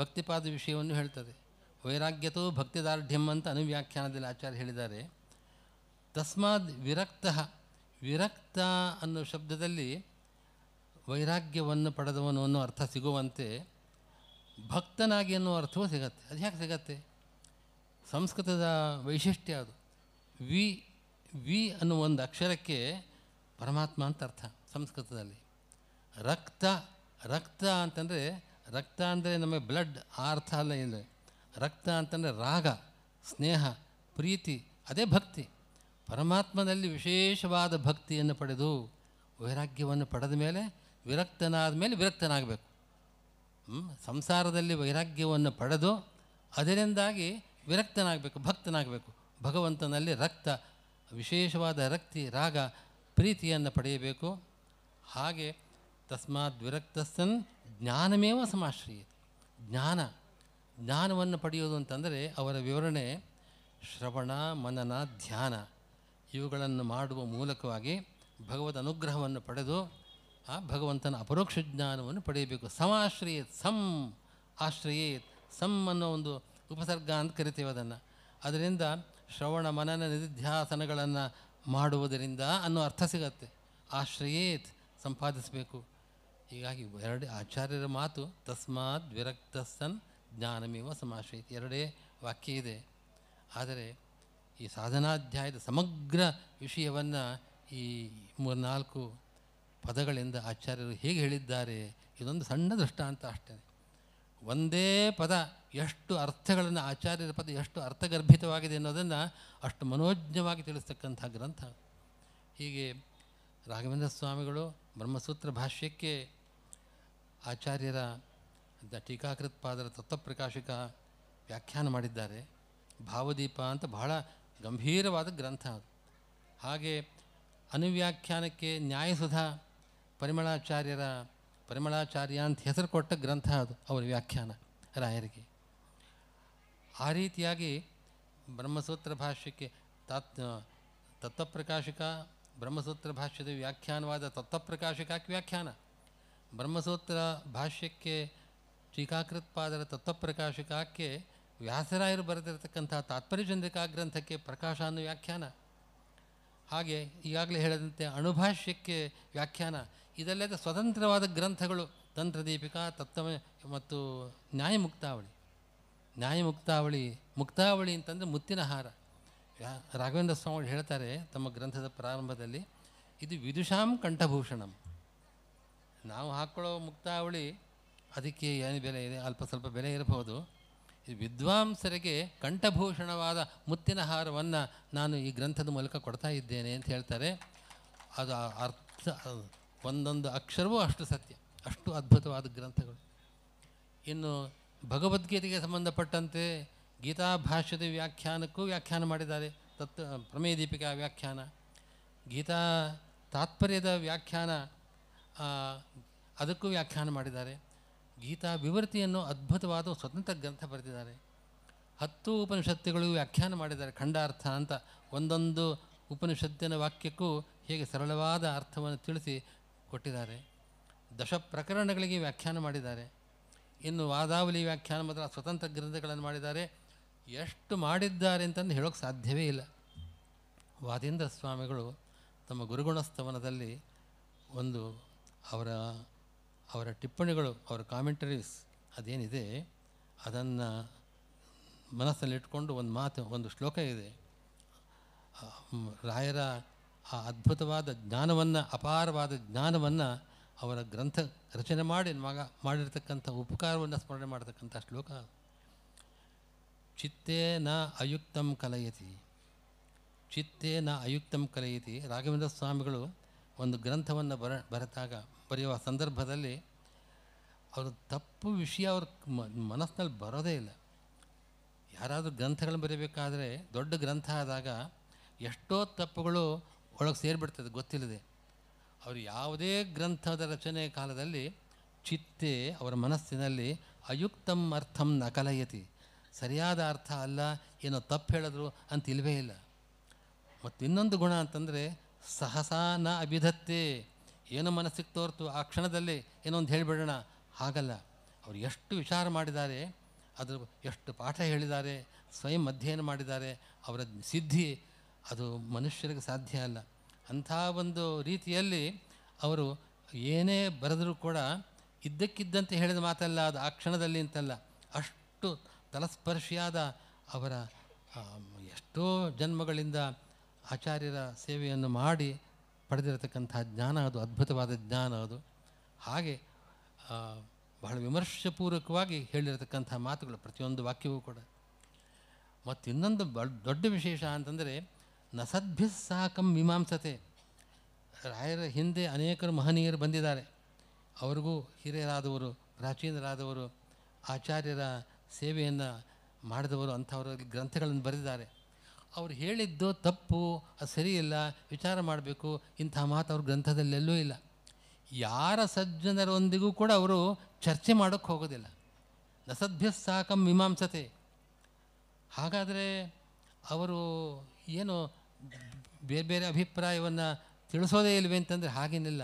ಭಕ್ತಿಪಾದ ವಿಷಯವನ್ನು ಹೇಳ್ತದೆ ವೈರಾಗ್ಯತೋ ಭಕ್ತಿದಾರ್ಢ್ಯಂ ಅಂತ ಅನುವ್ಯಾಖ್ಯಾನದಲ್ಲಿ ಆಚಾರ್ಯ ಹೇಳಿದ್ದಾರೆ ತಸ್ಮಾದ್ ವಿರಕ್ತ ವಿರಕ್ತ ಅನ್ನೋ ಶಬ್ದದಲ್ಲಿ ವೈರಾಗ್ಯವನ್ನು ಪಡೆದವನು ಅನ್ನೋ ಅರ್ಥ ಸಿಗುವಂತೆ ಭಕ್ತನಾಗಿ ಅನ್ನೋ ಅರ್ಥವೂ ಸಿಗತ್ತೆ ಅದು ಯಾಕೆ ಸಿಗತ್ತೆ ಸಂಸ್ಕೃತದ ವೈಶಿಷ್ಟ್ಯ ಅದು ವಿ ವಿ ಅನ್ನುವ ಒಂದು ಅಕ್ಷರಕ್ಕೆ ಪರಮಾತ್ಮ ಅಂತ ಅರ್ಥ ಸಂಸ್ಕೃತದಲ್ಲಿ ರಕ್ತ ರಕ್ತ ಅಂತಂದರೆ ರಕ್ತ ಅಂದರೆ ನಮಗೆ ಬ್ಲಡ್ ಆ ಅರ್ಥ ಅಲ್ಲ ಏನಿದೆ ರಕ್ತ ಅಂತಂದರೆ ರಾಗ ಸ್ನೇಹ ಪ್ರೀತಿ ಅದೇ ಭಕ್ತಿ ಪರಮಾತ್ಮನಲ್ಲಿ ವಿಶೇಷವಾದ ಭಕ್ತಿಯನ್ನು ಪಡೆದು ವೈರಾಗ್ಯವನ್ನು ಪಡೆದ ಮೇಲೆ ವಿರಕ್ತನಾದ ಮೇಲೆ ವಿರಕ್ತನಾಗಬೇಕು ಸಂಸಾರದಲ್ಲಿ ವೈರಾಗ್ಯವನ್ನು ಪಡೆದು ಅದರಿಂದಾಗಿ ವಿರಕ್ತನಾಗಬೇಕು ಭಕ್ತನಾಗಬೇಕು ಭಗವಂತನಲ್ಲಿ ರಕ್ತ ವಿಶೇಷವಾದ ರಕ್ತಿ ರಾಗ ಪ್ರೀತಿಯನ್ನು ಪಡೆಯಬೇಕು ಹಾಗೆ ತಸ್ಮಾತ್ ವಿರಕ್ತಸ್ಥನ್ ಜ್ಞಾನಮೇವ ಸಮಾಶ್ರಯತೆ ಜ್ಞಾನ ಜ್ಞಾನವನ್ನು ಪಡೆಯೋದು ಅಂತಂದರೆ ಅವರ ವಿವರಣೆ ಶ್ರವಣ ಮನನ ಧ್ಯಾನ ಇವುಗಳನ್ನು ಮಾಡುವ ಮೂಲಕವಾಗಿ ಭಗವದ್ ಅನುಗ್ರಹವನ್ನು ಪಡೆದು ಆ ಭಗವಂತನ ಅಪರೋಕ್ಷ ಜ್ಞಾನವನ್ನು ಪಡೆಯಬೇಕು ಸಮಾಶ್ರಯೇತ್ ಸಂ ಆಶ್ರಯೇತ್ ಸಂ ಅನ್ನೋ ಒಂದು ಉಪಸರ್ಗ ಅಂತ ಕರಿತೀವಿ ಅದನ್ನು ಅದರಿಂದ ಶ್ರವಣ ಮನನ ನಿಧಿಧ್ಯಾಸನಗಳನ್ನು ಮಾಡುವುದರಿಂದ ಅನ್ನೋ ಅರ್ಥ ಸಿಗತ್ತೆ ಆಶ್ರಯೇತ್ ಸಂಪಾದಿಸಬೇಕು ಹೀಗಾಗಿ ಎರಡೇ ಆಚಾರ್ಯರ ಮಾತು ತಸ್ಮಾತ್ ವಿರಕ್ತ ಸನ್ ಜ್ಞಾನಮೇವ ಸಮಾಶ್ರಯಿತ ಎರಡೇ ವಾಕ್ಯ ಇದೆ ಆದರೆ ಈ ಸಾಧನಾಧ್ಯಾಯದ ಸಮಗ್ರ ವಿಷಯವನ್ನು ಈ ಮೂರ್ನಾಲ್ಕು ಪದಗಳಿಂದ ಆಚಾರ್ಯರು ಹೇಗೆ ಹೇಳಿದ್ದಾರೆ ಇದೊಂದು ಸಣ್ಣ ದೃಷ್ಟಾಂತ ಅಷ್ಟೇ ಒಂದೇ ಪದ ಎಷ್ಟು ಅರ್ಥಗಳನ್ನು ಆಚಾರ್ಯರ ಪದ ಎಷ್ಟು ಅರ್ಥಗರ್ಭಿತವಾಗಿದೆ ಅನ್ನೋದನ್ನು ಅಷ್ಟು ಮನೋಜ್ಞವಾಗಿ ತಿಳಿಸ್ತಕ್ಕಂಥ ಗ್ರಂಥ ಹೀಗೆ ರಾಘವೇಂದ್ರ ಸ್ವಾಮಿಗಳು ಬ್ರಹ್ಮಸೂತ್ರ ಭಾಷ್ಯಕ್ಕೆ ಆಚಾರ್ಯರ ದ ಟೀಕಾಕೃತ್ಪಾದರ ತತ್ವಪ್ರಕಾಶಕ ವ್ಯಾಖ್ಯಾನ ಮಾಡಿದ್ದಾರೆ ಭಾವದೀಪ ಅಂತ ಬಹಳ ಗಂಭೀರವಾದ ಗ್ರಂಥ ಅದು ಹಾಗೆ ಅನುವ್ಯಾಖ್ಯಾನಕ್ಕೆ ನ್ಯಾಯಸುಧ ಪರಿಮಳಾಚಾರ್ಯರ ಪರಿಮಳಾಚಾರ್ಯ ಅಂತ ಹೆಸರು ಕೊಟ್ಟ ಗ್ರಂಥ ಅದು ಅವರ ವ್ಯಾಖ್ಯಾನ ರಾಯರಿಗೆ ಆ ರೀತಿಯಾಗಿ ಬ್ರಹ್ಮಸೂತ್ರ ಭಾಷ್ಯಕ್ಕೆ ತಾತ್ ತತ್ವಪ್ರಕಾಶಕ ಬ್ರಹ್ಮಸೂತ್ರ ಭಾಷ್ಯದ ವ್ಯಾಖ್ಯಾನವಾದ ತತ್ವಪ್ರಕಾಶಕಕ್ಕೆ ವ್ಯಾಖ್ಯಾನ ಬ್ರಹ್ಮಸೂತ್ರ ಭಾಷ್ಯಕ್ಕೆ ಟೀಕಾಕೃತ್ಪಾದರ ತತ್ವಪ್ರಕಾಶಕಕ್ಕೆ ವ್ಯಾಸರಾಯರು ಬರೆದಿರತಕ್ಕಂಥ ತಾತ್ಪರ್ಯಚಂದ್ರಿಕಾ ಗ್ರಂಥಕ್ಕೆ ಪ್ರಕಾಶ ಅನ್ನೋ ವ್ಯಾಖ್ಯಾನ ಹಾಗೆ ಈಗಾಗಲೇ ಹೇಳಿದಂತೆ ಅಣುಭಾಷ್ಯಕ್ಕೆ ವ್ಯಾಖ್ಯಾನ ಇದಲ್ಲದೆ ಸ್ವತಂತ್ರವಾದ ಗ್ರಂಥಗಳು ತಂತ್ರದೀಪಿಕಾ ತತ್ವ ಮತ್ತು ನ್ಯಾಯಮುಕ್ತಾವಳಿ ನ್ಯಾಯಮುಕ್ತಾವಳಿ ಮುಕ್ತಾವಳಿ ಅಂತಂದರೆ ಮುತ್ತಿನ ಹಾರ ರಾಘವೇಂದ್ರ ಸ್ವಾಮಿಗಳು ಹೇಳ್ತಾರೆ ತಮ್ಮ ಗ್ರಂಥದ ಪ್ರಾರಂಭದಲ್ಲಿ ಇದು ವಿದುಷಾಂ ಕಂಠಭೂಷಣಂ ನಾವು ಹಾಕ್ಕೊಳ್ಳೋ ಮುಕ್ತಾವಳಿ ಅದಕ್ಕೆ ಏನು ಬೆಲೆ ಇದೆ ಅಲ್ಪ ಸ್ವಲ್ಪ ಬೆಲೆ ಇರಬಹುದು ವಿದ್ವಾಂಸರಿಗೆ ಕಂಠಭೂಷಣವಾದ ಮುತ್ತಿನ ಹಾರವನ್ನು ನಾನು ಈ ಗ್ರಂಥದ ಮೂಲಕ ಕೊಡ್ತಾ ಇದ್ದೇನೆ ಅಂತ ಹೇಳ್ತಾರೆ ಅದು ಅರ್ಥ ಒಂದೊಂದು ಅಕ್ಷರವೂ ಅಷ್ಟು ಸತ್ಯ ಅಷ್ಟು ಅದ್ಭುತವಾದ ಗ್ರಂಥಗಳು ಇನ್ನು ಭಗವದ್ಗೀತೆಗೆ ಸಂಬಂಧಪಟ್ಟಂತೆ ಗೀತಾ ಭಾಷ್ಯದ ವ್ಯಾಖ್ಯಾನಕ್ಕೂ ವ್ಯಾಖ್ಯಾನ ಮಾಡಿದ್ದಾರೆ ತತ್ವ ಪ್ರಮೇಯ ದೀಪಿಕಾ ವ್ಯಾಖ್ಯಾನ ಗೀತಾ ತಾತ್ಪರ್ಯದ ವ್ಯಾಖ್ಯಾನ ಅದಕ್ಕೂ ವ್ಯಾಖ್ಯಾನ ಮಾಡಿದ್ದಾರೆ ಗೀತಾ ವಿವೃತಿಯನ್ನು ಅದ್ಭುತವಾದ ಸ್ವತಂತ್ರ ಗ್ರಂಥ ಬರೆದಿದ್ದಾರೆ ಹತ್ತು ಉಪನಿಷತ್ತುಗಳು ವ್ಯಾಖ್ಯಾನ ಮಾಡಿದ್ದಾರೆ ಖಂಡಾರ್ಥ ಅಂತ ಒಂದೊಂದು ಉಪನಿಷತ್ತಿನ ವಾಕ್ಯಕ್ಕೂ ಹೇಗೆ ಸರಳವಾದ ಅರ್ಥವನ್ನು ತಿಳಿಸಿ ಕೊಟ್ಟಿದ್ದಾರೆ ದಶ ಪ್ರಕರಣಗಳಿಗೆ ವ್ಯಾಖ್ಯಾನ ಮಾಡಿದ್ದಾರೆ ಇನ್ನು ವಾದಾವಲಿ ವ್ಯಾಖ್ಯಾನ ಮಾತ್ರ ಸ್ವತಂತ್ರ ಗ್ರಂಥಗಳನ್ನು ಮಾಡಿದ್ದಾರೆ ಎಷ್ಟು ಮಾಡಿದ್ದಾರೆ ಅಂತಂದು ಹೇಳೋಕ್ಕೆ ಸಾಧ್ಯವೇ ಇಲ್ಲ ವಾದೇಂದ್ರ ಸ್ವಾಮಿಗಳು ತಮ್ಮ ಗುರುಗುಣಸ್ತವನದಲ್ಲಿ ಒಂದು ಅವರ ಅವರ ಟಿಪ್ಪಣಿಗಳು ಅವರ ಕಾಮೆಂಟರೀಸ್ ಅದೇನಿದೆ ಅದನ್ನು ಮನಸ್ಸಲ್ಲಿಟ್ಕೊಂಡು ಒಂದು ಮಾತು ಒಂದು ಶ್ಲೋಕ ಇದೆ ರಾಯರ ಆ ಅದ್ಭುತವಾದ ಜ್ಞಾನವನ್ನು ಅಪಾರವಾದ ಜ್ಞಾನವನ್ನು ಅವರ ಗ್ರಂಥ ರಚನೆ ಮಾಡಿ ಮಗ ಮಾಡಿರ್ತಕ್ಕಂಥ ಉಪಕಾರವನ್ನು ಸ್ಮರಣೆ ಮಾಡತಕ್ಕಂಥ ಶ್ಲೋಕ ಚಿತ್ತೇ ನ ಅಯುಕ್ತಂ ಕಲಯತಿ ಚಿತ್ತೇ ನ ಅಯುಕ್ತಂ ಕಲಯತಿ ರಾಘವೇಂದ್ರ ಸ್ವಾಮಿಗಳು ಒಂದು ಗ್ರಂಥವನ್ನು ಬರ ಬರೆತಾಗ ಬರೆಯುವ ಸಂದರ್ಭದಲ್ಲಿ ಅವರು ತಪ್ಪು ವಿಷಯ ಅವ್ರ ಮನಸ್ಸಿನಲ್ಲಿ ಬರೋದೇ ಇಲ್ಲ ಯಾರಾದರೂ ಗ್ರಂಥಗಳನ್ನು ಬರೀಬೇಕಾದ್ರೆ ದೊಡ್ಡ ಗ್ರಂಥ ಆದಾಗ ಎಷ್ಟೋ ತಪ್ಪುಗಳು ಒಳಗೆ ಸೇರಿಬಿಡ್ತದೆ ಗೊತ್ತಿಲ್ಲದೆ ಅವರು ಯಾವುದೇ ಗ್ರಂಥದ ರಚನೆ ಕಾಲದಲ್ಲಿ ಚಿತ್ತೆ ಅವರ ಮನಸ್ಸಿನಲ್ಲಿ ಅಯುಕ್ತಂ ಅರ್ಥಂ ನಕಲಯತಿ ಸರಿಯಾದ ಅರ್ಥ ಅಲ್ಲ ಏನೋ ತಪ್ಪು ಹೇಳಿದ್ರು ಅಂತ ಇಲ್ಲವೇ ಇಲ್ಲ ಮತ್ತು ಇನ್ನೊಂದು ಗುಣ ಅಂತಂದರೆ ಸಹಸಾ ನ ಅಭಿಧತ್ತೆ ಏನೋ ಮನಸ್ಸಿಗೆ ತೋರ್ತು ಆ ಕ್ಷಣದಲ್ಲಿ ಏನೋ ಒಂದು ಹೇಳಿಬಿಡೋಣ ಹಾಗಲ್ಲ ಅವರು ಎಷ್ಟು ವಿಚಾರ ಮಾಡಿದ್ದಾರೆ ಅದ್ರ ಎಷ್ಟು ಪಾಠ ಹೇಳಿದ್ದಾರೆ ಸ್ವಯಂ ಅಧ್ಯಯನ ಮಾಡಿದ್ದಾರೆ ಅವರ ಸಿದ್ಧಿ ಅದು ಮನುಷ್ಯರಿಗೆ ಸಾಧ್ಯ ಅಲ್ಲ ಅಂಥ ಒಂದು ರೀತಿಯಲ್ಲಿ ಅವರು ಏನೇ ಬರೆದರೂ ಕೂಡ ಇದ್ದಕ್ಕಿದ್ದಂತೆ ಹೇಳಿದ ಮಾತಲ್ಲ ಅದು ಆ ಕ್ಷಣದಲ್ಲಿ ಅಂತಲ್ಲ ಅಷ್ಟು ತಲಸ್ಪರ್ಶಿಯಾದ ಅವರ ಎಷ್ಟೋ ಜನ್ಮಗಳಿಂದ ಆಚಾರ್ಯರ ಸೇವೆಯನ್ನು ಮಾಡಿ ಪಡೆದಿರತಕ್ಕಂಥ ಜ್ಞಾನ ಅದು ಅದ್ಭುತವಾದ ಜ್ಞಾನ ಅದು ಹಾಗೆ ಬಹಳ ವಿಮರ್ಶಪೂರ್ವಕವಾಗಿ ಹೇಳಿರತಕ್ಕಂಥ ಮಾತುಗಳು ಪ್ರತಿಯೊಂದು ವಾಕ್ಯವೂ ಕೂಡ ಮತ್ತು ಇನ್ನೊಂದು ದೊಡ್ಡ ವಿಶೇಷ ಅಂತಂದರೆ ನಸದ್ಭ್ಯ ಸಾಕಂ ಮೀಮಾಂಸತೆ ರಾಯರ ಹಿಂದೆ ಅನೇಕರು ಮಹನೀಯರು ಬಂದಿದ್ದಾರೆ ಅವ್ರಿಗೂ ಹಿರಿಯರಾದವರು ಪ್ರಾಚೀನರಾದವರು ಆಚಾರ್ಯರ ಸೇವೆಯನ್ನು ಮಾಡಿದವರು ಅಂಥವರಲ್ಲಿ ಗ್ರಂಥಗಳನ್ನು ಬರೆದಿದ್ದಾರೆ ಅವರು ಹೇಳಿದ್ದು ತಪ್ಪು ಅದು ಸರಿಯಿಲ್ಲ ವಿಚಾರ ಮಾಡಬೇಕು ಇಂಥ ಮಾತು ಅವ್ರ ಗ್ರಂಥದಲ್ಲೆಲ್ಲೂ ಇಲ್ಲ ಯಾರ ಸಜ್ಜನರೊಂದಿಗೂ ಕೂಡ ಅವರು ಚರ್ಚೆ ಮಾಡೋಕ್ಕೆ ಹೋಗೋದಿಲ್ಲ ನಸದ್ಭ್ಯ ಸಾಕಂ ಮೀಮಾಂಸತೆ ಹಾಗಾದರೆ ಅವರು ಏನು ಬೇರೆ ಬೇರೆ ಅಭಿಪ್ರಾಯವನ್ನು ತಿಳಿಸೋದೇ ಇಲ್ವೇ ಅಂತಂದರೆ ಹಾಗೇನಿಲ್ಲ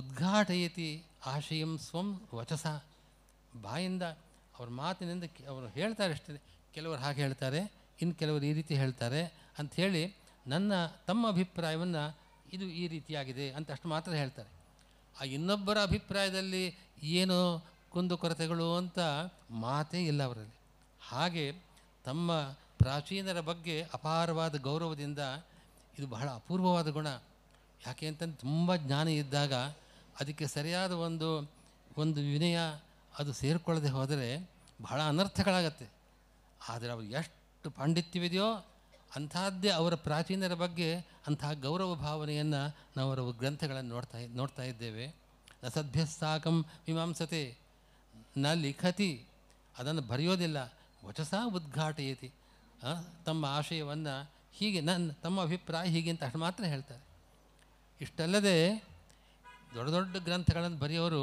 ಉದ್ಘಾಟಯತಿ ಆಶಯಂ ಸ್ವಂ ವಚಸ ಬಾಯಿಂದ ಅವ್ರ ಮಾತಿನಿಂದ ಅವರು ಹೇಳ್ತಾರೆ ಅಷ್ಟೇ ಕೆಲವರು ಹಾಗೆ ಹೇಳ್ತಾರೆ ಇನ್ನು ಕೆಲವರು ಈ ರೀತಿ ಹೇಳ್ತಾರೆ ಅಂಥೇಳಿ ನನ್ನ ತಮ್ಮ ಅಭಿಪ್ರಾಯವನ್ನು ಇದು ಈ ರೀತಿಯಾಗಿದೆ ಅಂತ ಅಷ್ಟು ಮಾತ್ರ ಹೇಳ್ತಾರೆ ಆ ಇನ್ನೊಬ್ಬರ ಅಭಿಪ್ರಾಯದಲ್ಲಿ ಏನು ಕುಂದುಕೊರತೆಗಳು ಅಂತ ಮಾತೇ ಇಲ್ಲ ಅವರಲ್ಲಿ ಹಾಗೆ ತಮ್ಮ ಪ್ರಾಚೀನರ ಬಗ್ಗೆ ಅಪಾರವಾದ ಗೌರವದಿಂದ ಇದು ಬಹಳ ಅಪೂರ್ವವಾದ ಗುಣ ಯಾಕೆ ಅಂತಂದು ತುಂಬ ಜ್ಞಾನ ಇದ್ದಾಗ ಅದಕ್ಕೆ ಸರಿಯಾದ ಒಂದು ಒಂದು ವಿನಯ ಅದು ಸೇರಿಕೊಳ್ಳದೆ ಹೋದರೆ ಬಹಳ ಅನರ್ಥಗಳಾಗತ್ತೆ ಆದರೆ ಅವರು ಎಷ್ಟು ಪಾಂಡಿತ್ಯವಿದೆಯೋ ಅಂಥದ್ದೇ ಅವರ ಪ್ರಾಚೀನರ ಬಗ್ಗೆ ಅಂತಹ ಗೌರವ ಭಾವನೆಯನ್ನು ನಾವು ಅವರ ಗ್ರಂಥಗಳನ್ನು ನೋಡ್ತಾ ನೋಡ್ತಾ ಇದ್ದೇವೆ ನ ಸದ್ಭ್ಯಸ್ಸಾಕಂ ಮೀಮಾಂಸತೆ ನ ಲಿಖತಿ ಅದನ್ನು ಬರೆಯೋದಿಲ್ಲ ವಚಸ ಉದ್ಘಾಟಯತಿ ತಮ್ಮ ಆಶಯವನ್ನು ಹೀಗೆ ನನ್ನ ತಮ್ಮ ಅಭಿಪ್ರಾಯ ಹೀಗೆ ಅಂತ ಮಾತ್ರ ಹೇಳ್ತಾರೆ ಇಷ್ಟಲ್ಲದೆ ದೊಡ್ಡ ದೊಡ್ಡ ಗ್ರಂಥಗಳನ್ನು ಬರೆಯೋರು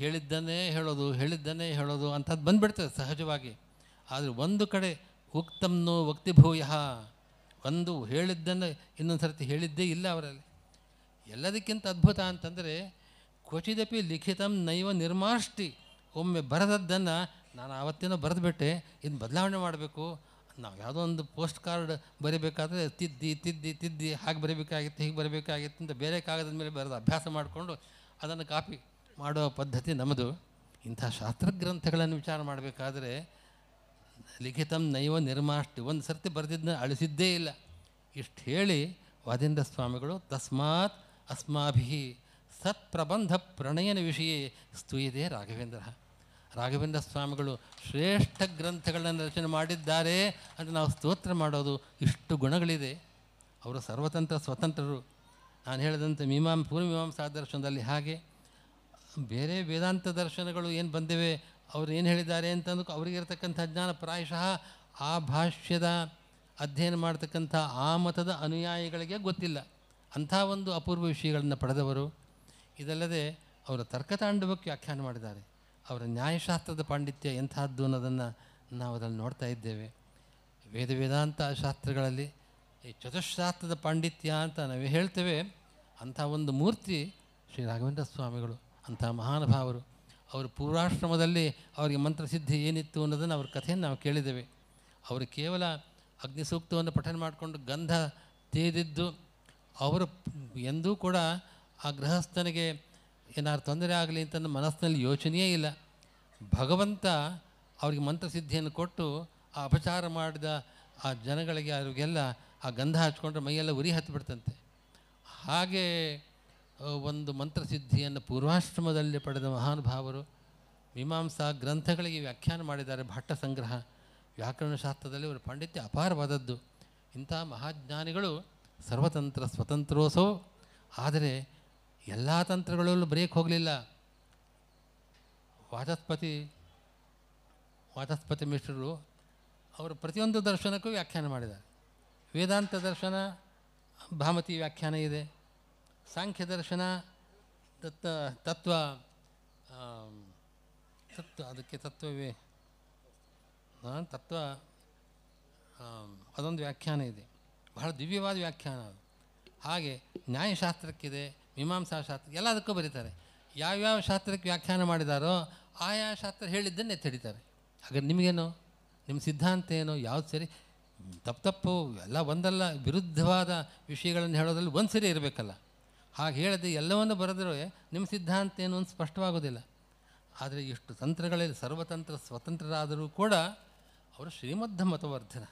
ಹೇಳಿದ್ದನ್ನೇ ಹೇಳೋದು ಹೇಳಿದ್ದನ್ನೇ ಹೇಳೋದು ಅಂಥದ್ದು ಬಂದುಬಿಡ್ತದೆ ಸಹಜವಾಗಿ ಆದರೆ ಒಂದು ಕಡೆ ಉಕ್ತಮ್ನೋ ವಕ್ತಿಭೂಯ ಒಂದು ಹೇಳಿದ್ದನ್ನು ಇನ್ನೊಂದು ಸರ್ತಿ ಹೇಳಿದ್ದೇ ಇಲ್ಲ ಅವರಲ್ಲಿ ಎಲ್ಲದಕ್ಕಿಂತ ಅದ್ಭುತ ಅಂತಂದರೆ ಕ್ವಚಿದಪಿ ಲಿಖಿತಂ ನೈವ ನಿರ್ಮಾಷ್ಟಿ ಒಮ್ಮೆ ಬರೆದದ್ದನ್ನು ನಾನು ಆವತ್ತೇನೋ ಬಿಟ್ಟೆ ಇನ್ನು ಬದಲಾವಣೆ ಮಾಡಬೇಕು ನಾವು ಯಾವುದೋ ಒಂದು ಪೋಸ್ಟ್ ಕಾರ್ಡ್ ಬರೀಬೇಕಾದ್ರೆ ತಿದ್ದಿ ತಿದ್ದಿ ತಿದ್ದಿ ಹಾಗೆ ಬರೀಬೇಕಾಗಿತ್ತು ಹೀಗೆ ಬರೀಬೇಕಾಗಿತ್ತು ಅಂತ ಬೇರೆ ಕಾಗದದ ಮೇಲೆ ಬರೆದು ಅಭ್ಯಾಸ ಮಾಡಿಕೊಂಡು ಅದನ್ನು ಕಾಪಿ ಮಾಡೋ ಪದ್ಧತಿ ನಮ್ಮದು ಇಂಥ ಶಾಸ್ತ್ರಗ್ರಂಥಗಳನ್ನು ವಿಚಾರ ಮಾಡಬೇಕಾದ್ರೆ ಲಿಖಿತಂ ನೈವ ನಿರ್ಮಾಷ್ಟಿ ಒಂದು ಸರ್ತಿ ಬರೆದಿದ್ದನ್ನ ಅಳಿಸಿದ್ದೇ ಇಲ್ಲ ಇಷ್ಟು ಹೇಳಿ ವಾದೇಂದ್ರ ಸ್ವಾಮಿಗಳು ತಸ್ಮಾತ್ ಅಸ್ಮಾಭಿ ಸತ್ಪ್ರಬಂಧ ಪ್ರಣಯನ ವಿಷಯ ಸ್ತುಯಿದೆ ರಾಘವೇಂದ್ರ ರಾಘವೇಂದ್ರ ಸ್ವಾಮಿಗಳು ಶ್ರೇಷ್ಠ ಗ್ರಂಥಗಳನ್ನು ರಚನೆ ಮಾಡಿದ್ದಾರೆ ಅಂತ ನಾವು ಸ್ತೋತ್ರ ಮಾಡೋದು ಇಷ್ಟು ಗುಣಗಳಿದೆ ಅವರು ಸರ್ವತಂತ್ರ ಸ್ವತಂತ್ರರು ನಾನು ಹೇಳಿದಂತೆ ಮೀಮಾಂ ಪೂರ್ವಮೀಮಾಂಸಾ ದರ್ಶನದಲ್ಲಿ ಹಾಗೆ ಬೇರೆ ವೇದಾಂತ ದರ್ಶನಗಳು ಏನು ಬಂದಿವೆ ಅವ್ರು ಏನು ಹೇಳಿದ್ದಾರೆ ಅಂತಂದು ಅವರಿಗಿರ್ತಕ್ಕಂಥ ಜ್ಞಾನ ಪ್ರಾಯಶಃ ಆ ಭಾಷ್ಯದ ಅಧ್ಯಯನ ಮಾಡ್ತಕ್ಕಂಥ ಆ ಮತದ ಅನುಯಾಯಿಗಳಿಗೆ ಗೊತ್ತಿಲ್ಲ ಅಂಥ ಒಂದು ಅಪೂರ್ವ ವಿಷಯಗಳನ್ನು ಪಡೆದವರು ಇದಲ್ಲದೆ ಅವರ ತರ್ಕತಾಂಡವಕ್ಕೆ ವ್ಯಾಖ್ಯಾನ ಮಾಡಿದ್ದಾರೆ ಅವರ ನ್ಯಾಯಶಾಸ್ತ್ರದ ಪಾಂಡಿತ್ಯ ಎಂಥದ್ದು ಅನ್ನೋದನ್ನು ನಾವು ಅದರಲ್ಲಿ ನೋಡ್ತಾ ಇದ್ದೇವೆ ವೇದ ವೇದಾಂತ ಶಾಸ್ತ್ರಗಳಲ್ಲಿ ಈ ಚತುಶಾಸ್ತ್ರದ ಪಾಂಡಿತ್ಯ ಅಂತ ನಾವು ಹೇಳ್ತೇವೆ ಅಂಥ ಒಂದು ಮೂರ್ತಿ ಶ್ರೀ ರಾಘವೇಂದ್ರ ಸ್ವಾಮಿಗಳು ಅಂಥ ಮಹಾನುಭಾವರು ಅವರು ಪೂರ್ವಾಶ್ರಮದಲ್ಲಿ ಅವರಿಗೆ ಮಂತ್ರಸಿದ್ಧಿ ಏನಿತ್ತು ಅನ್ನೋದನ್ನು ಅವ್ರ ಕಥೆಯನ್ನು ನಾವು ಕೇಳಿದ್ದೇವೆ ಅವರು ಕೇವಲ ಅಗ್ನಿಸೂಕ್ತವನ್ನು ಪಠನ ಮಾಡಿಕೊಂಡು ಗಂಧ ತೇದಿದ್ದು ಅವರು ಎಂದೂ ಕೂಡ ಆ ಗೃಹಸ್ಥನಿಗೆ ಏನಾದ್ರು ತೊಂದರೆ ಆಗಲಿ ಅಂತ ನನ್ನ ಮನಸ್ಸಿನಲ್ಲಿ ಯೋಚನೆಯೇ ಇಲ್ಲ ಭಗವಂತ ಅವರಿಗೆ ಮಂತ್ರಸಿದ್ಧಿಯನ್ನು ಕೊಟ್ಟು ಆ ಅಪಚಾರ ಮಾಡಿದ ಆ ಜನಗಳಿಗೆ ಅವರಿಗೆಲ್ಲ ಆ ಗಂಧ ಹಚ್ಕೊಂಡ್ರೆ ಮೈಯೆಲ್ಲ ಉರಿ ಹತ್ತಿಬಿಡ್ತಂತೆ ಹಾಗೆ ಒಂದು ಮಂತ್ರಸಿದ್ಧಿಯನ್ನು ಪೂರ್ವಾಶ್ರಮದಲ್ಲಿ ಪಡೆದ ಮಹಾನುಭಾವರು ಮೀಮಾಂಸಾ ಗ್ರಂಥಗಳಿಗೆ ವ್ಯಾಖ್ಯಾನ ಮಾಡಿದ್ದಾರೆ ಭಟ್ಟ ಸಂಗ್ರಹ ವ್ಯಾಕರಣಶಾಸ್ತ್ರದಲ್ಲಿ ಅವರ ಪಾಂಡಿತ್ಯ ಅಪಾರವಾದದ್ದು ಇಂಥ ಮಹಾಜ್ಞಾನಿಗಳು ಸರ್ವತಂತ್ರ ಸ್ವತಂತ್ರೋಸೋ ಆದರೆ ಎಲ್ಲ ತಂತ್ರಗಳಲ್ಲೂ ಬ್ರೇಕ್ ಹೋಗಲಿಲ್ಲ ವಾಚಸ್ಪತಿ ವಾಚಸ್ಪತಿ ಮಿಶ್ರರು ಅವರು ಪ್ರತಿಯೊಂದು ದರ್ಶನಕ್ಕೂ ವ್ಯಾಖ್ಯಾನ ಮಾಡಿದ್ದಾರೆ ವೇದಾಂತ ದರ್ಶನ ಭಾಮತಿ ವ್ಯಾಖ್ಯಾನ ಇದೆ ಸಾಂಖ್ಯ ದರ್ಶನ ತತ್ವ ತತ್ವ ತತ್ವ ಅದಕ್ಕೆ ತತ್ವವೇ ತತ್ವ ಅದೊಂದು ವ್ಯಾಖ್ಯಾನ ಇದೆ ಬಹಳ ದಿವ್ಯವಾದ ವ್ಯಾಖ್ಯಾನ ಅದು ಹಾಗೆ ನ್ಯಾಯಶಾಸ್ತ್ರಕ್ಕಿದೆ ಮೀಮಾಂಸಾ ಶಾಸ್ತ್ರ ಅದಕ್ಕೂ ಬರೀತಾರೆ ಯಾವ್ಯಾವ ಶಾಸ್ತ್ರಕ್ಕೆ ವ್ಯಾಖ್ಯಾನ ಮಾಡಿದಾರೋ ಆಯಾ ಶಾಸ್ತ್ರ ಹೇಳಿದ್ದನ್ನು ಎತ್ತಿಡಿತಾರೆ ಹಾಗಾದ್ರೆ ನಿಮಗೇನು ನಿಮ್ಮ ಸಿದ್ಧಾಂತ ಏನು ಯಾವ್ದು ಸರಿ ತಪ್ಪು ತಪ್ಪು ಎಲ್ಲ ಒಂದಲ್ಲ ವಿರುದ್ಧವಾದ ವಿಷಯಗಳನ್ನು ಹೇಳೋದ್ರಲ್ಲಿ ಒಂದು ಸರಿ ಇರಬೇಕಲ್ಲ ಹಾಗೆ ಹೇಳದೆ ಎಲ್ಲವನ್ನು ಬರೆದ್ರೂ ನಿಮ್ಮ ಸಿದ್ಧಾಂತ ಏನು ಅಂತ ಸ್ಪಷ್ಟವಾಗೋದಿಲ್ಲ ಆದರೆ ಇಷ್ಟು ತಂತ್ರಗಳಲ್ಲಿ ಸರ್ವತಂತ್ರ ಸ್ವತಂತ್ರರಾದರೂ ಕೂಡ ಅವರು ಶ್ರೀಮದ್ಧ ಮತವರ್ಧನ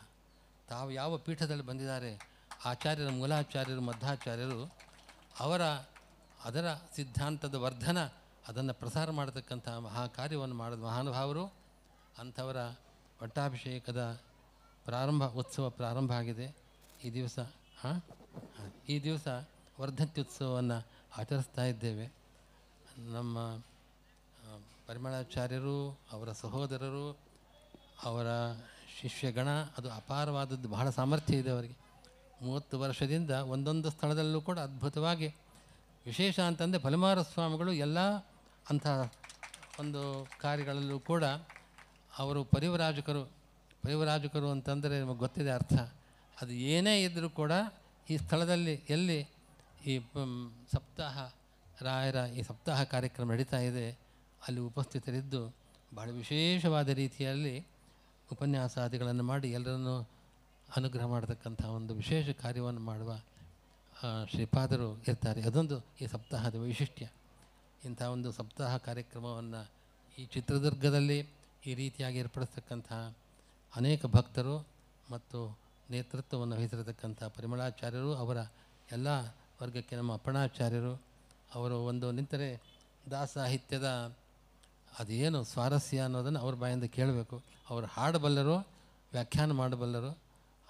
ತಾವು ಯಾವ ಪೀಠದಲ್ಲಿ ಬಂದಿದ್ದಾರೆ ಆಚಾರ್ಯರು ಮೂಲಾಚಾರ್ಯರು ಮಧ್ವಾಚಾರ್ಯರು ಅವರ ಅದರ ಸಿದ್ಧಾಂತದ ವರ್ಧನ ಅದನ್ನು ಪ್ರಸಾರ ಮಾಡತಕ್ಕಂಥ ಮಹಾ ಕಾರ್ಯವನ್ನು ಮಾಡಿದ ಮಹಾನುಭಾವರು ಅಂಥವರ ಪಟ್ಟಾಭಿಷೇಕದ ಪ್ರಾರಂಭ ಉತ್ಸವ ಪ್ರಾರಂಭ ಆಗಿದೆ ಈ ದಿವಸ ಹಾಂ ಈ ದಿವಸ ವರ್ಧಂತ್ಯುತ್ಸವವನ್ನು ಆಚರಿಸ್ತಾ ಇದ್ದೇವೆ ನಮ್ಮ ಪರಿಮಳಾಚಾರ್ಯರು ಅವರ ಸಹೋದರರು ಅವರ ಶಿಷ್ಯಗಣ ಅದು ಅಪಾರವಾದದ್ದು ಬಹಳ ಸಾಮರ್ಥ್ಯ ಇದೆ ಅವರಿಗೆ ಮೂವತ್ತು ವರ್ಷದಿಂದ ಒಂದೊಂದು ಸ್ಥಳದಲ್ಲೂ ಕೂಡ ಅದ್ಭುತವಾಗಿ ವಿಶೇಷ ಅಂತಂದರೆ ಫಲಮಾರ ಸ್ವಾಮಿಗಳು ಎಲ್ಲ ಅಂಥ ಒಂದು ಕಾರ್ಯಗಳಲ್ಲೂ ಕೂಡ ಅವರು ಪರಿವರಾಜಕರು ಪರಿವರಾಜಕರು ಅಂತಂದರೆ ನಿಮಗೆ ಗೊತ್ತಿದೆ ಅರ್ಥ ಅದು ಏನೇ ಇದ್ದರೂ ಕೂಡ ಈ ಸ್ಥಳದಲ್ಲಿ ಎಲ್ಲಿ ಈ ಸಪ್ತಾಹ ರಾಯರ ಈ ಸಪ್ತಾಹ ಕಾರ್ಯಕ್ರಮ ನಡೀತಾ ಇದೆ ಅಲ್ಲಿ ಉಪಸ್ಥಿತರಿದ್ದು ಭಾಳ ವಿಶೇಷವಾದ ರೀತಿಯಲ್ಲಿ ಉಪನ್ಯಾಸಾದಿಗಳನ್ನು ಮಾಡಿ ಎಲ್ಲರನ್ನು ಅನುಗ್ರಹ ಮಾಡತಕ್ಕಂಥ ಒಂದು ವಿಶೇಷ ಕಾರ್ಯವನ್ನು ಮಾಡುವ ಶ್ರೀಪಾದರು ಇರ್ತಾರೆ ಅದೊಂದು ಈ ಸಪ್ತಾಹದ ವೈಶಿಷ್ಟ್ಯ ಇಂಥ ಒಂದು ಸಪ್ತಾಹ ಕಾರ್ಯಕ್ರಮವನ್ನು ಈ ಚಿತ್ರದುರ್ಗದಲ್ಲಿ ಈ ರೀತಿಯಾಗಿ ಏರ್ಪಡಿಸ್ತಕ್ಕಂಥ ಅನೇಕ ಭಕ್ತರು ಮತ್ತು ನೇತೃತ್ವವನ್ನು ವಹಿಸಿರತಕ್ಕಂಥ ಪರಿಮಳಾಚಾರ್ಯರು ಅವರ ಎಲ್ಲ ವರ್ಗಕ್ಕೆ ನಮ್ಮ ಅಪ್ಪಣಾಚಾರ್ಯರು ಅವರು ಒಂದು ನಿಂತರೆ ದಾಸಾಹಿತ್ಯದ ಅದೇನು ಸ್ವಾರಸ್ಯ ಅನ್ನೋದನ್ನು ಅವ್ರ ಬಾಯಿಂದ ಕೇಳಬೇಕು ಅವರು ಹಾಡಬಲ್ಲರು ವ್ಯಾಖ್ಯಾನ ಮಾಡಬಲ್ಲರು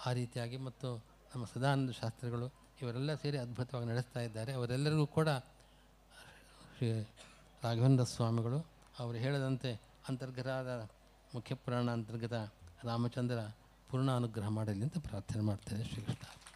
ಆ ರೀತಿಯಾಗಿ ಮತ್ತು ನಮ್ಮ ಸದಾನಂದ ಶಾಸ್ತ್ರಿಗಳು ಇವರೆಲ್ಲ ಸೇರಿ ಅದ್ಭುತವಾಗಿ ನಡೆಸ್ತಾ ಇದ್ದಾರೆ ಅವರೆಲ್ಲರಿಗೂ ಕೂಡ ಶ್ರೀ ರಾಘವೇಂದ್ರ ಸ್ವಾಮಿಗಳು ಅವರು ಹೇಳದಂತೆ ಅಂತರ್ಗತರಾದ ಮುಖ್ಯ ಪುರಾಣ ಅಂತರ್ಗತ ರಾಮಚಂದ್ರ ಪೂರ್ಣ ಅನುಗ್ರಹ ಮಾಡಲಿ ಅಂತ ಪ್ರಾರ್ಥನೆ ಮಾಡ್ತಾರೆ ಶ್ರೀಕೃಷ್ಣ